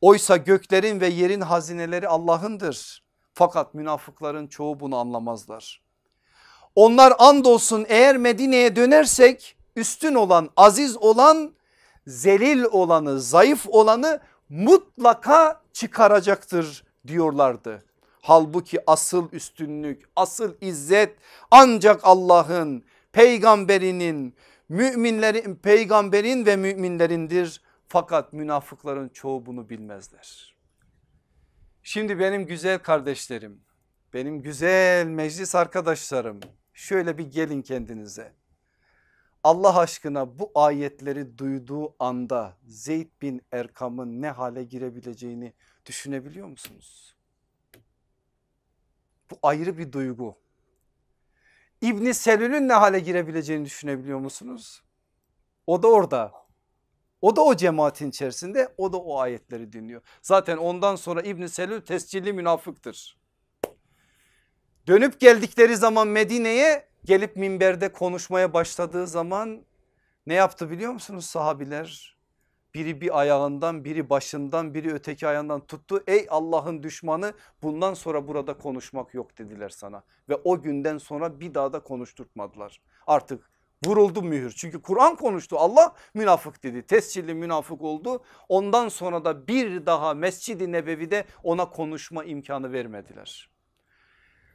A: Oysa göklerin ve yerin hazineleri Allah'ındır. Fakat münafıkların çoğu bunu anlamazlar. Onlar andolsun eğer Medine'ye dönersek üstün olan aziz olan zelil olanı zayıf olanı mutlaka çıkaracaktır diyorlardı. Halbuki asıl üstünlük asıl izzet ancak Allah'ın peygamberinin müminlerin peygamberin ve müminlerindir. Fakat münafıkların çoğu bunu bilmezler. Şimdi benim güzel kardeşlerim, benim güzel meclis arkadaşlarım Şöyle bir gelin kendinize. Allah aşkına bu ayetleri duyduğu anda Zeyd bin Erkam'ın ne hale girebileceğini düşünebiliyor musunuz? Bu ayrı bir duygu. İbni Selül'ün ne hale girebileceğini düşünebiliyor musunuz? O da orada. O da o cemaatin içerisinde o da o ayetleri dinliyor. Zaten ondan sonra İbni Selül tescilli münafıktır. Dönüp geldikleri zaman Medine'ye gelip minberde konuşmaya başladığı zaman ne yaptı biliyor musunuz sahabiler? Biri bir ayağından biri başından biri öteki ayağından tuttu. Ey Allah'ın düşmanı bundan sonra burada konuşmak yok dediler sana. Ve o günden sonra bir daha da konuşturtmadılar. Artık vuruldu mühür çünkü Kur'an konuştu Allah münafık dedi tescilli münafık oldu. Ondan sonra da bir daha Mescid-i Nebevi'de ona konuşma imkanı vermediler.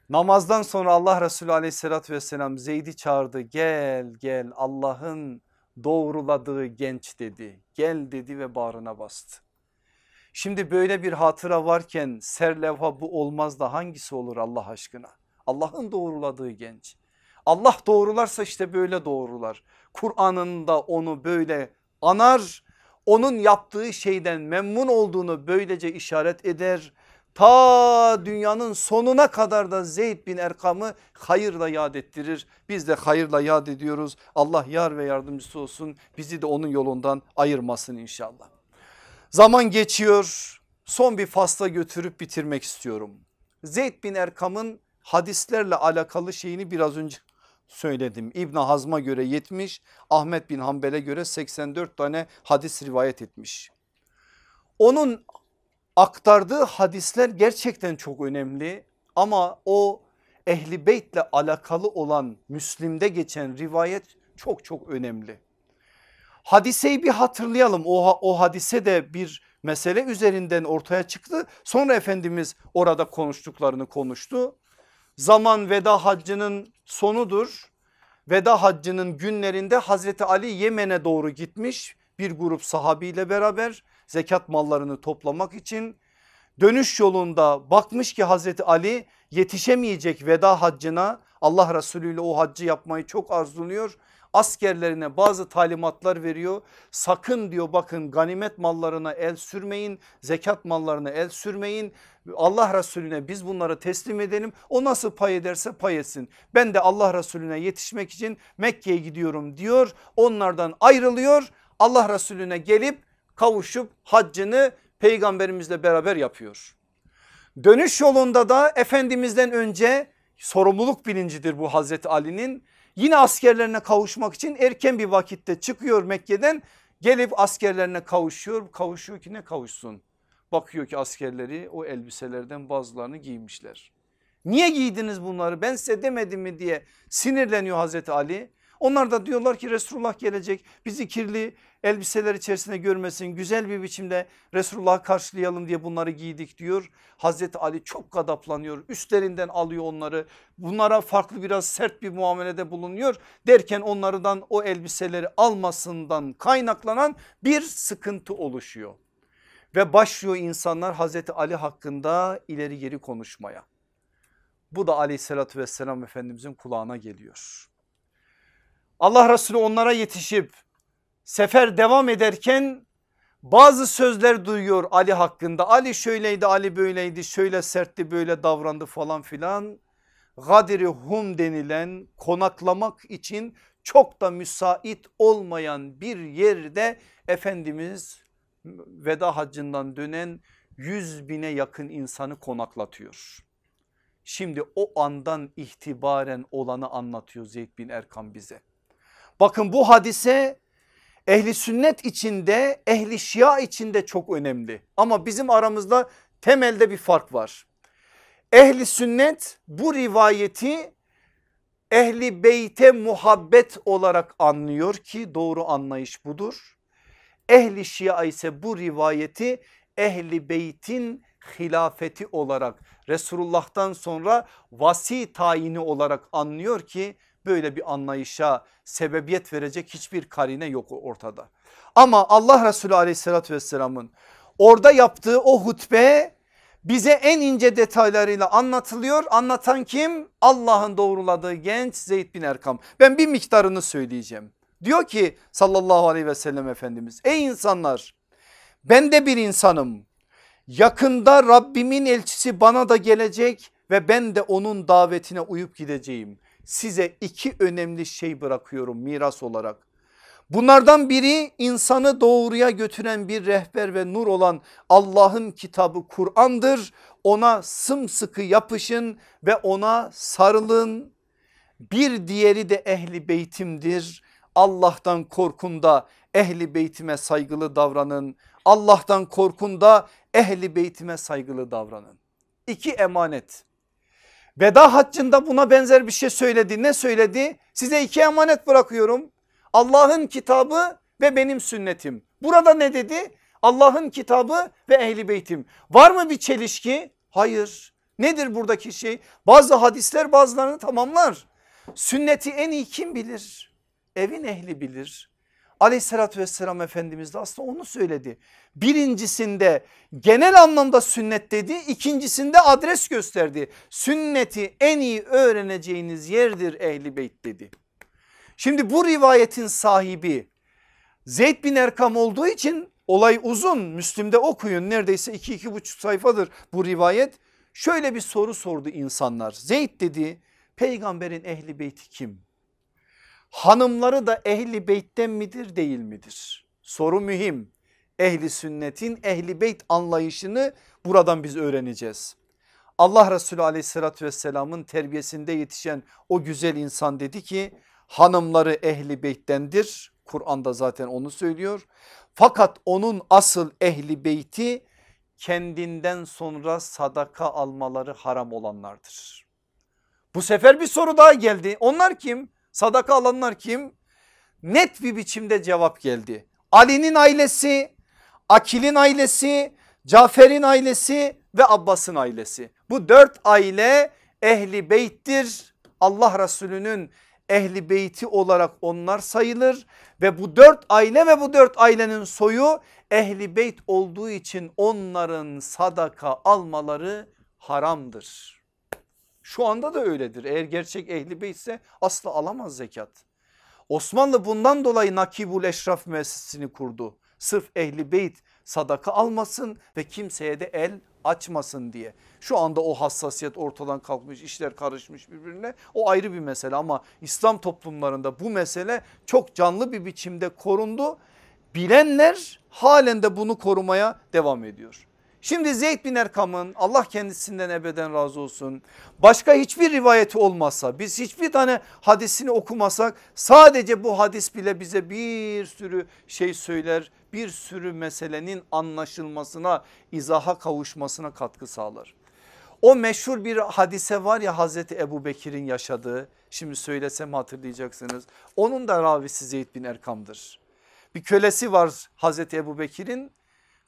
A: Namazdan sonra Allah Resulü aleyhissalatü vesselam Zeyd'i çağırdı gel gel Allah'ın doğruladığı genç dedi. Gel dedi ve bağrına bastı. Şimdi böyle bir hatıra varken serlevha bu olmaz da hangisi olur Allah aşkına? Allah'ın doğruladığı genç. Allah doğrularsa işte böyle doğrular. Kur'an'ında onu böyle anar. Onun yaptığı şeyden memnun olduğunu böylece işaret eder ta dünyanın sonuna kadar da Zeyd bin Erkam'ı hayırla yad ettirir. Biz de hayırla yad ediyoruz. Allah yar ve yardımcısı olsun bizi de onun yolundan ayırmasın inşallah. Zaman geçiyor son bir fasla götürüp bitirmek istiyorum. Zeyd bin Erkam'ın hadislerle alakalı şeyini biraz önce söyledim. İbn Hazm'a göre 70, Ahmet bin Hanbel'e göre 84 tane hadis rivayet etmiş. Onun aktardığı hadisler gerçekten çok önemli ama o ehli beytle alakalı olan Müslim'de geçen rivayet çok çok önemli. Hadiseyi bir hatırlayalım o, o hadise de bir mesele üzerinden ortaya çıktı. Sonra Efendimiz orada konuştuklarını konuştu. Zaman veda haccının sonudur. Veda haccının günlerinde Hazreti Ali Yemen'e doğru gitmiş bir grup sahabiyle beraber zekat mallarını toplamak için dönüş yolunda bakmış ki Hazreti Ali yetişemeyecek veda haccına Allah Resulü ile o haccı yapmayı çok arzuluyor. Askerlerine bazı talimatlar veriyor. Sakın diyor bakın ganimet mallarına el sürmeyin, zekat mallarına el sürmeyin. Allah Resulüne biz bunları teslim edelim. O nasıl pay ederse pay etsin. Ben de Allah Resulüne yetişmek için Mekke'ye gidiyorum diyor. Onlardan ayrılıyor. Allah Resulüne gelip kavuşup haccını peygamberimizle beraber yapıyor. Dönüş yolunda da Efendimiz'den önce sorumluluk bilincidir bu Hazreti Ali'nin. Yine askerlerine kavuşmak için erken bir vakitte çıkıyor Mekke'den gelip askerlerine kavuşuyor kavuşuyor ki ne kavuşsun. Bakıyor ki askerleri o elbiselerden bazılarını giymişler. Niye giydiniz bunları ben size demedim mi diye sinirleniyor Hazreti Ali. Onlar da diyorlar ki Resulullah gelecek bizi kirli elbiseler içerisinde görmesin güzel bir biçimde Resulullah'ı karşılayalım diye bunları giydik diyor. Hazreti Ali çok gadaplanıyor üstlerinden alıyor onları bunlara farklı biraz sert bir muamelede bulunuyor derken onlardan o elbiseleri almasından kaynaklanan bir sıkıntı oluşuyor. Ve başlıyor insanlar Hazreti Ali hakkında ileri geri konuşmaya. Bu da aleyhissalatü vesselam efendimizin kulağına geliyor. Allah Resulü onlara yetişip sefer devam ederken bazı sözler duyuyor Ali hakkında. Ali şöyleydi Ali böyleydi şöyle sertti böyle davrandı falan filan. Gadiri Hum denilen konaklamak için çok da müsait olmayan bir yerde Efendimiz veda hacından dönen yüz bine yakın insanı konaklatıyor. Şimdi o andan itibaren olanı anlatıyor Zeyd bin Erkan bize. Bakın bu hadise ehli sünnet içinde ehli şia içinde çok önemli ama bizim aramızda temelde bir fark var. Ehli sünnet bu rivayeti ehli beyte muhabbet olarak anlıyor ki doğru anlayış budur. Ehli şia ise bu rivayeti ehli beytin hilafeti olarak Resulullah'tan sonra vasi tayini olarak anlıyor ki böyle bir anlayışa sebebiyet verecek hiçbir karine yok ortada. Ama Allah Resulü aleyhissalatü vesselamın orada yaptığı o hutbe bize en ince detaylarıyla anlatılıyor. Anlatan kim? Allah'ın doğruladığı genç Zeyd bin Erkam. Ben bir miktarını söyleyeceğim. Diyor ki sallallahu aleyhi ve sellem efendimiz ey insanlar ben de bir insanım. Yakında Rabbimin elçisi bana da gelecek ve ben de onun davetine uyup gideceğim size iki önemli şey bırakıyorum miras olarak. Bunlardan biri insanı doğruya götüren bir rehber ve nur olan Allah'ın kitabı Kur'an'dır. Ona sımsıkı yapışın ve ona sarılın. Bir diğeri de ehli beytimdir. Allah'tan korkun da ehli beytime saygılı davranın. Allah'tan korkun da ehli beytime saygılı davranın. İki emanet Veda haccında buna benzer bir şey söyledi. Ne söyledi? Size iki emanet bırakıyorum. Allah'ın kitabı ve benim sünnetim. Burada ne dedi? Allah'ın kitabı ve ehli beytim. Var mı bir çelişki? Hayır. Nedir buradaki şey? Bazı hadisler bazılarını tamamlar. Sünneti en iyi kim bilir? Evin ehli bilir aleyhissalatü vesselam Efendimiz de aslında onu söyledi. Birincisinde genel anlamda sünnet dedi ikincisinde adres gösterdi. Sünneti en iyi öğreneceğiniz yerdir ehli beyt dedi. Şimdi bu rivayetin sahibi Zeyd bin Erkam olduğu için olay uzun Müslim'de okuyun neredeyse iki iki buçuk sayfadır bu rivayet. Şöyle bir soru sordu insanlar Zeyd dedi peygamberin ehli beyti kim? hanımları da ehli beytten midir değil midir? Soru mühim. Ehli sünnetin ehli beyt anlayışını buradan biz öğreneceğiz. Allah Resulü aleyhissalatü vesselamın terbiyesinde yetişen o güzel insan dedi ki hanımları ehli beyttendir. Kur'an'da zaten onu söylüyor. Fakat onun asıl ehli beyti kendinden sonra sadaka almaları haram olanlardır. Bu sefer bir soru daha geldi. Onlar kim? Sadaka alanlar kim? Net bir biçimde cevap geldi. Ali'nin ailesi, Akil'in ailesi, Cafer'in ailesi ve Abbas'ın ailesi. Bu dört aile ehli beyttir. Allah Resulü'nün ehli beyti olarak onlar sayılır ve bu dört aile ve bu dört ailenin soyu ehli beyt olduğu için onların sadaka almaları haramdır. Şu anda da öyledir. Eğer gerçek ehli beytse asla alamaz zekat. Osmanlı bundan dolayı Nakibul Eşraf müessesini kurdu. Sırf ehli beyt sadaka almasın ve kimseye de el açmasın diye. Şu anda o hassasiyet ortadan kalkmış işler karışmış birbirine o ayrı bir mesele ama İslam toplumlarında bu mesele çok canlı bir biçimde korundu. Bilenler halen de bunu korumaya devam ediyor. Şimdi Zeyd bin Erkam'ın Allah kendisinden ebeden razı olsun. Başka hiçbir rivayeti olmasa biz hiçbir tane hadisini okumasak sadece bu hadis bile bize bir sürü şey söyler. Bir sürü meselenin anlaşılmasına izaha kavuşmasına katkı sağlar. O meşhur bir hadise var ya Hazreti Ebu Bekir'in yaşadığı şimdi söylesem hatırlayacaksınız. Onun da ravisi Zeyd bin Erkam'dır. Bir kölesi var Hazreti Ebu Bekir'in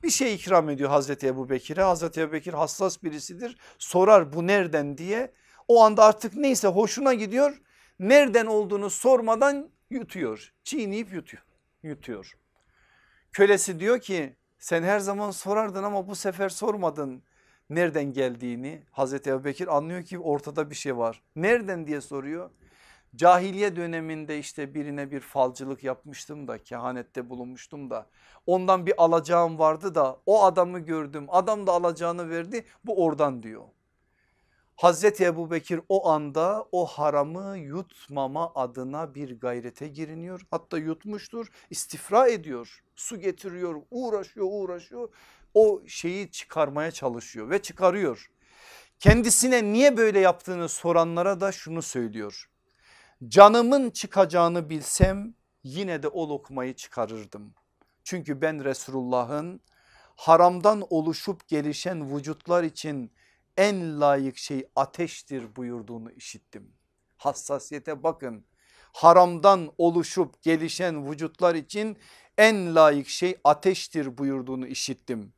A: bir şey ikram ediyor Hazreti Ebu Bekir'e. Hazreti Ebu Bekir hassas birisidir sorar bu nereden diye. O anda artık neyse hoşuna gidiyor nereden olduğunu sormadan yutuyor çiğneyip yutuyor. yutuyor. Kölesi diyor ki sen her zaman sorardın ama bu sefer sormadın nereden geldiğini Hazreti Ebubekir anlıyor ki ortada bir şey var. Nereden diye soruyor. Cahiliye döneminde işte birine bir falcılık yapmıştım da kehanette bulunmuştum da ondan bir alacağım vardı da o adamı gördüm adam da alacağını verdi bu oradan diyor. Hazreti Ebu Bekir o anda o haramı yutmama adına bir gayrete giriniyor. Hatta yutmuştur istifra ediyor su getiriyor uğraşıyor uğraşıyor o şeyi çıkarmaya çalışıyor ve çıkarıyor. Kendisine niye böyle yaptığını soranlara da şunu söylüyor canımın çıkacağını bilsem yine de o lokmayı çıkarırdım. Çünkü ben Resulullah'ın haramdan oluşup gelişen vücutlar için en layık şey ateştir buyurduğunu işittim. Hassasiyete bakın haramdan oluşup gelişen vücutlar için en layık şey ateştir buyurduğunu işittim.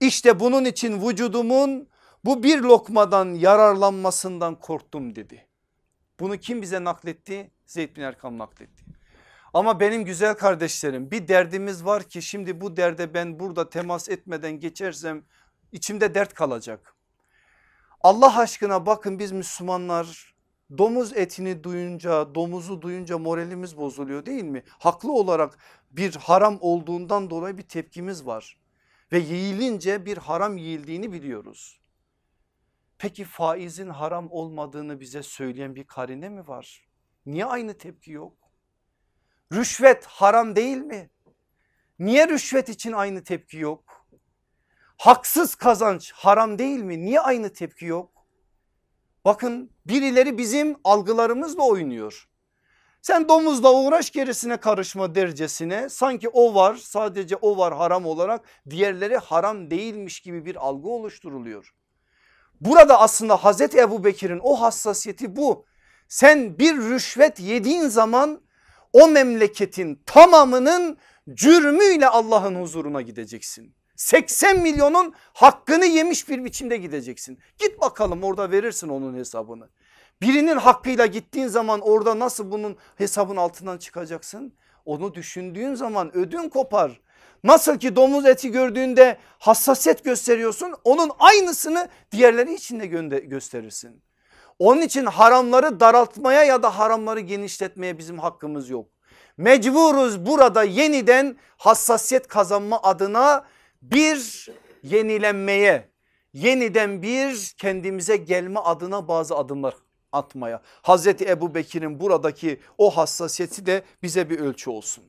A: İşte bunun için vücudumun bu bir lokmadan yararlanmasından korktum dedi. Bunu kim bize nakletti? Zeyd bin Erkam nakletti. Ama benim güzel kardeşlerim bir derdimiz var ki şimdi bu derde ben burada temas etmeden geçersem içimde dert kalacak. Allah aşkına bakın biz Müslümanlar domuz etini duyunca domuzu duyunca moralimiz bozuluyor değil mi? Haklı olarak bir haram olduğundan dolayı bir tepkimiz var ve yiyilince bir haram yiyildiğini biliyoruz. Peki faizin haram olmadığını bize söyleyen bir karine mi var? Niye aynı tepki yok? Rüşvet haram değil mi? Niye rüşvet için aynı tepki yok? Haksız kazanç haram değil mi? Niye aynı tepki yok? Bakın birileri bizim algılarımızla oynuyor. Sen domuzla uğraş gerisine karışma dercesine sanki o var sadece o var haram olarak diğerleri haram değilmiş gibi bir algı oluşturuluyor. Burada aslında Hazreti Ebu Bekir'in o hassasiyeti bu. Sen bir rüşvet yediğin zaman o memleketin tamamının cürmüyle Allah'ın huzuruna gideceksin. 80 milyonun hakkını yemiş bir biçimde gideceksin. Git bakalım orada verirsin onun hesabını. Birinin hakkıyla gittiğin zaman orada nasıl bunun hesabın altından çıkacaksın? Onu düşündüğün zaman ödün kopar. Nasıl ki domuz eti gördüğünde hassasiyet gösteriyorsun onun aynısını diğerleri için de gösterirsin. Onun için haramları daraltmaya ya da haramları genişletmeye bizim hakkımız yok. Mecburuz burada yeniden hassasiyet kazanma adına bir yenilenmeye, yeniden bir kendimize gelme adına bazı adımlar atmaya. Hazreti Ebu Bekir'in buradaki o hassasiyeti de bize bir ölçü olsun.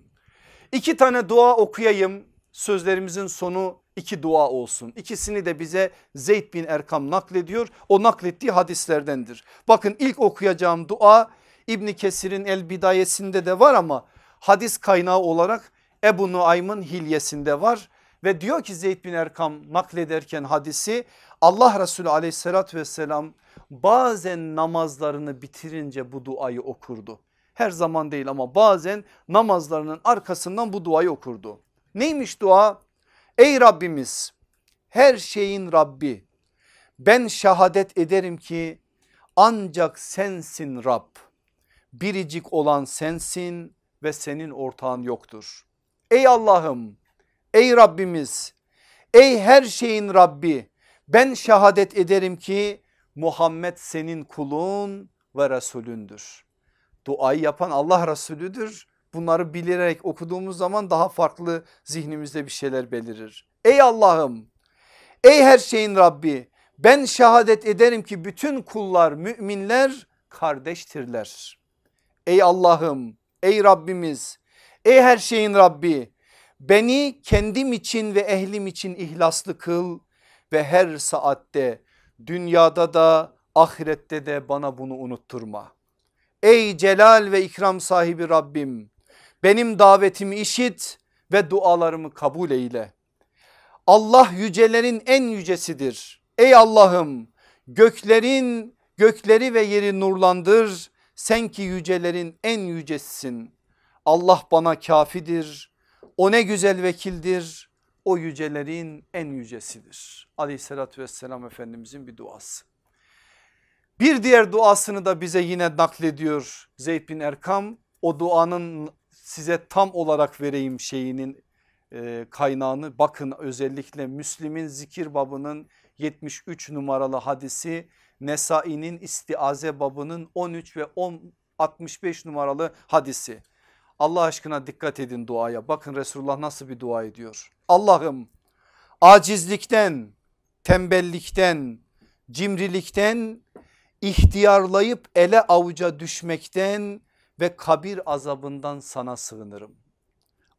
A: İki tane dua okuyayım sözlerimizin sonu iki dua olsun. İkisini de bize Zeyd bin Erkam naklediyor. O naklettiği hadislerdendir. Bakın ilk okuyacağım dua İbni Kesir'in El Bidayesinde de var ama hadis kaynağı olarak Ebu Nuaym'ın hilyesinde var. Ve diyor ki Zeyd bin Erkam naklederken hadisi Allah Resulü aleyhissalatü vesselam bazen namazlarını bitirince bu duayı okurdu her zaman değil ama bazen namazlarının arkasından bu duayı okurdu. Neymiş dua? Ey Rabbimiz her şeyin Rabbi ben şehadet ederim ki ancak sensin Rab biricik olan sensin ve senin ortağın yoktur. Ey Allah'ım ey Rabbimiz ey her şeyin Rabbi ben şehadet ederim ki Muhammed senin kulun ve Resulündür duayı yapan Allah Resulüdür. Bunları bilerek okuduğumuz zaman daha farklı zihnimizde bir şeyler belirir. Ey Allah'ım ey her şeyin Rabbi ben şehadet ederim ki bütün kullar müminler kardeştirler. Ey Allah'ım ey Rabbimiz ey her şeyin Rabbi beni kendim için ve ehlim için ihlaslı kıl ve her saatte dünyada da ahirette de bana bunu unutturma. Ey celal ve ikram sahibi Rabbim benim davetimi işit ve dualarımı kabul eyle. Allah yücelerin en yücesidir. Ey Allah'ım göklerin gökleri ve yeri nurlandır. Sen ki yücelerin en yücesisin. Allah bana kafidir. O ne güzel vekildir. O yücelerin en yücesidir. Aleyhissalatü vesselam Efendimizin bir duası. Bir diğer duasını da bize yine naklediyor Zeyd bin Erkam. O duanın size tam olarak vereyim şeyinin e, kaynağını bakın özellikle Müslim'in zikir babının 73 numaralı hadisi Nesai'nin istiaze babının 13 ve 10, 65 numaralı hadisi. Allah aşkına dikkat edin duaya bakın Resulullah nasıl bir dua ediyor. Allah'ım acizlikten, tembellikten, cimrilikten ihtiyarlayıp ele avuca düşmekten ve kabir azabından sana sığınırım.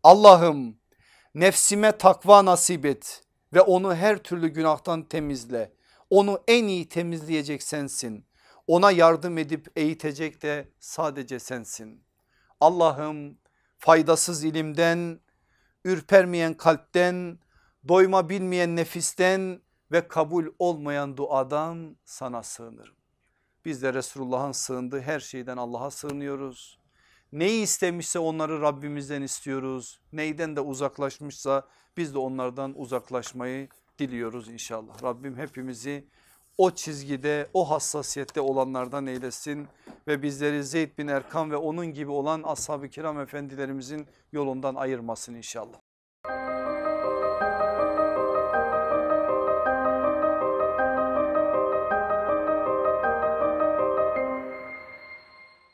A: Allah'ım nefsime takva nasip et ve onu her türlü günahtan temizle. Onu en iyi temizleyecek sensin. Ona yardım edip eğitecek de sadece sensin. Allah'ım faydasız ilimden, ürpermeyen kalpten, doyma bilmeyen nefisten ve kabul olmayan duadan sana sığınırım. Biz de Resulullah'ın sığındığı her şeyden Allah'a sığınıyoruz. Neyi istemişse onları Rabbimizden istiyoruz. Neyden de uzaklaşmışsa biz de onlardan uzaklaşmayı diliyoruz inşallah. Rabbim hepimizi o çizgide o hassasiyette olanlardan eylesin ve bizleri Zeyd bin Erkan ve onun gibi olan ashab-ı kiram efendilerimizin yolundan ayırmasın inşallah.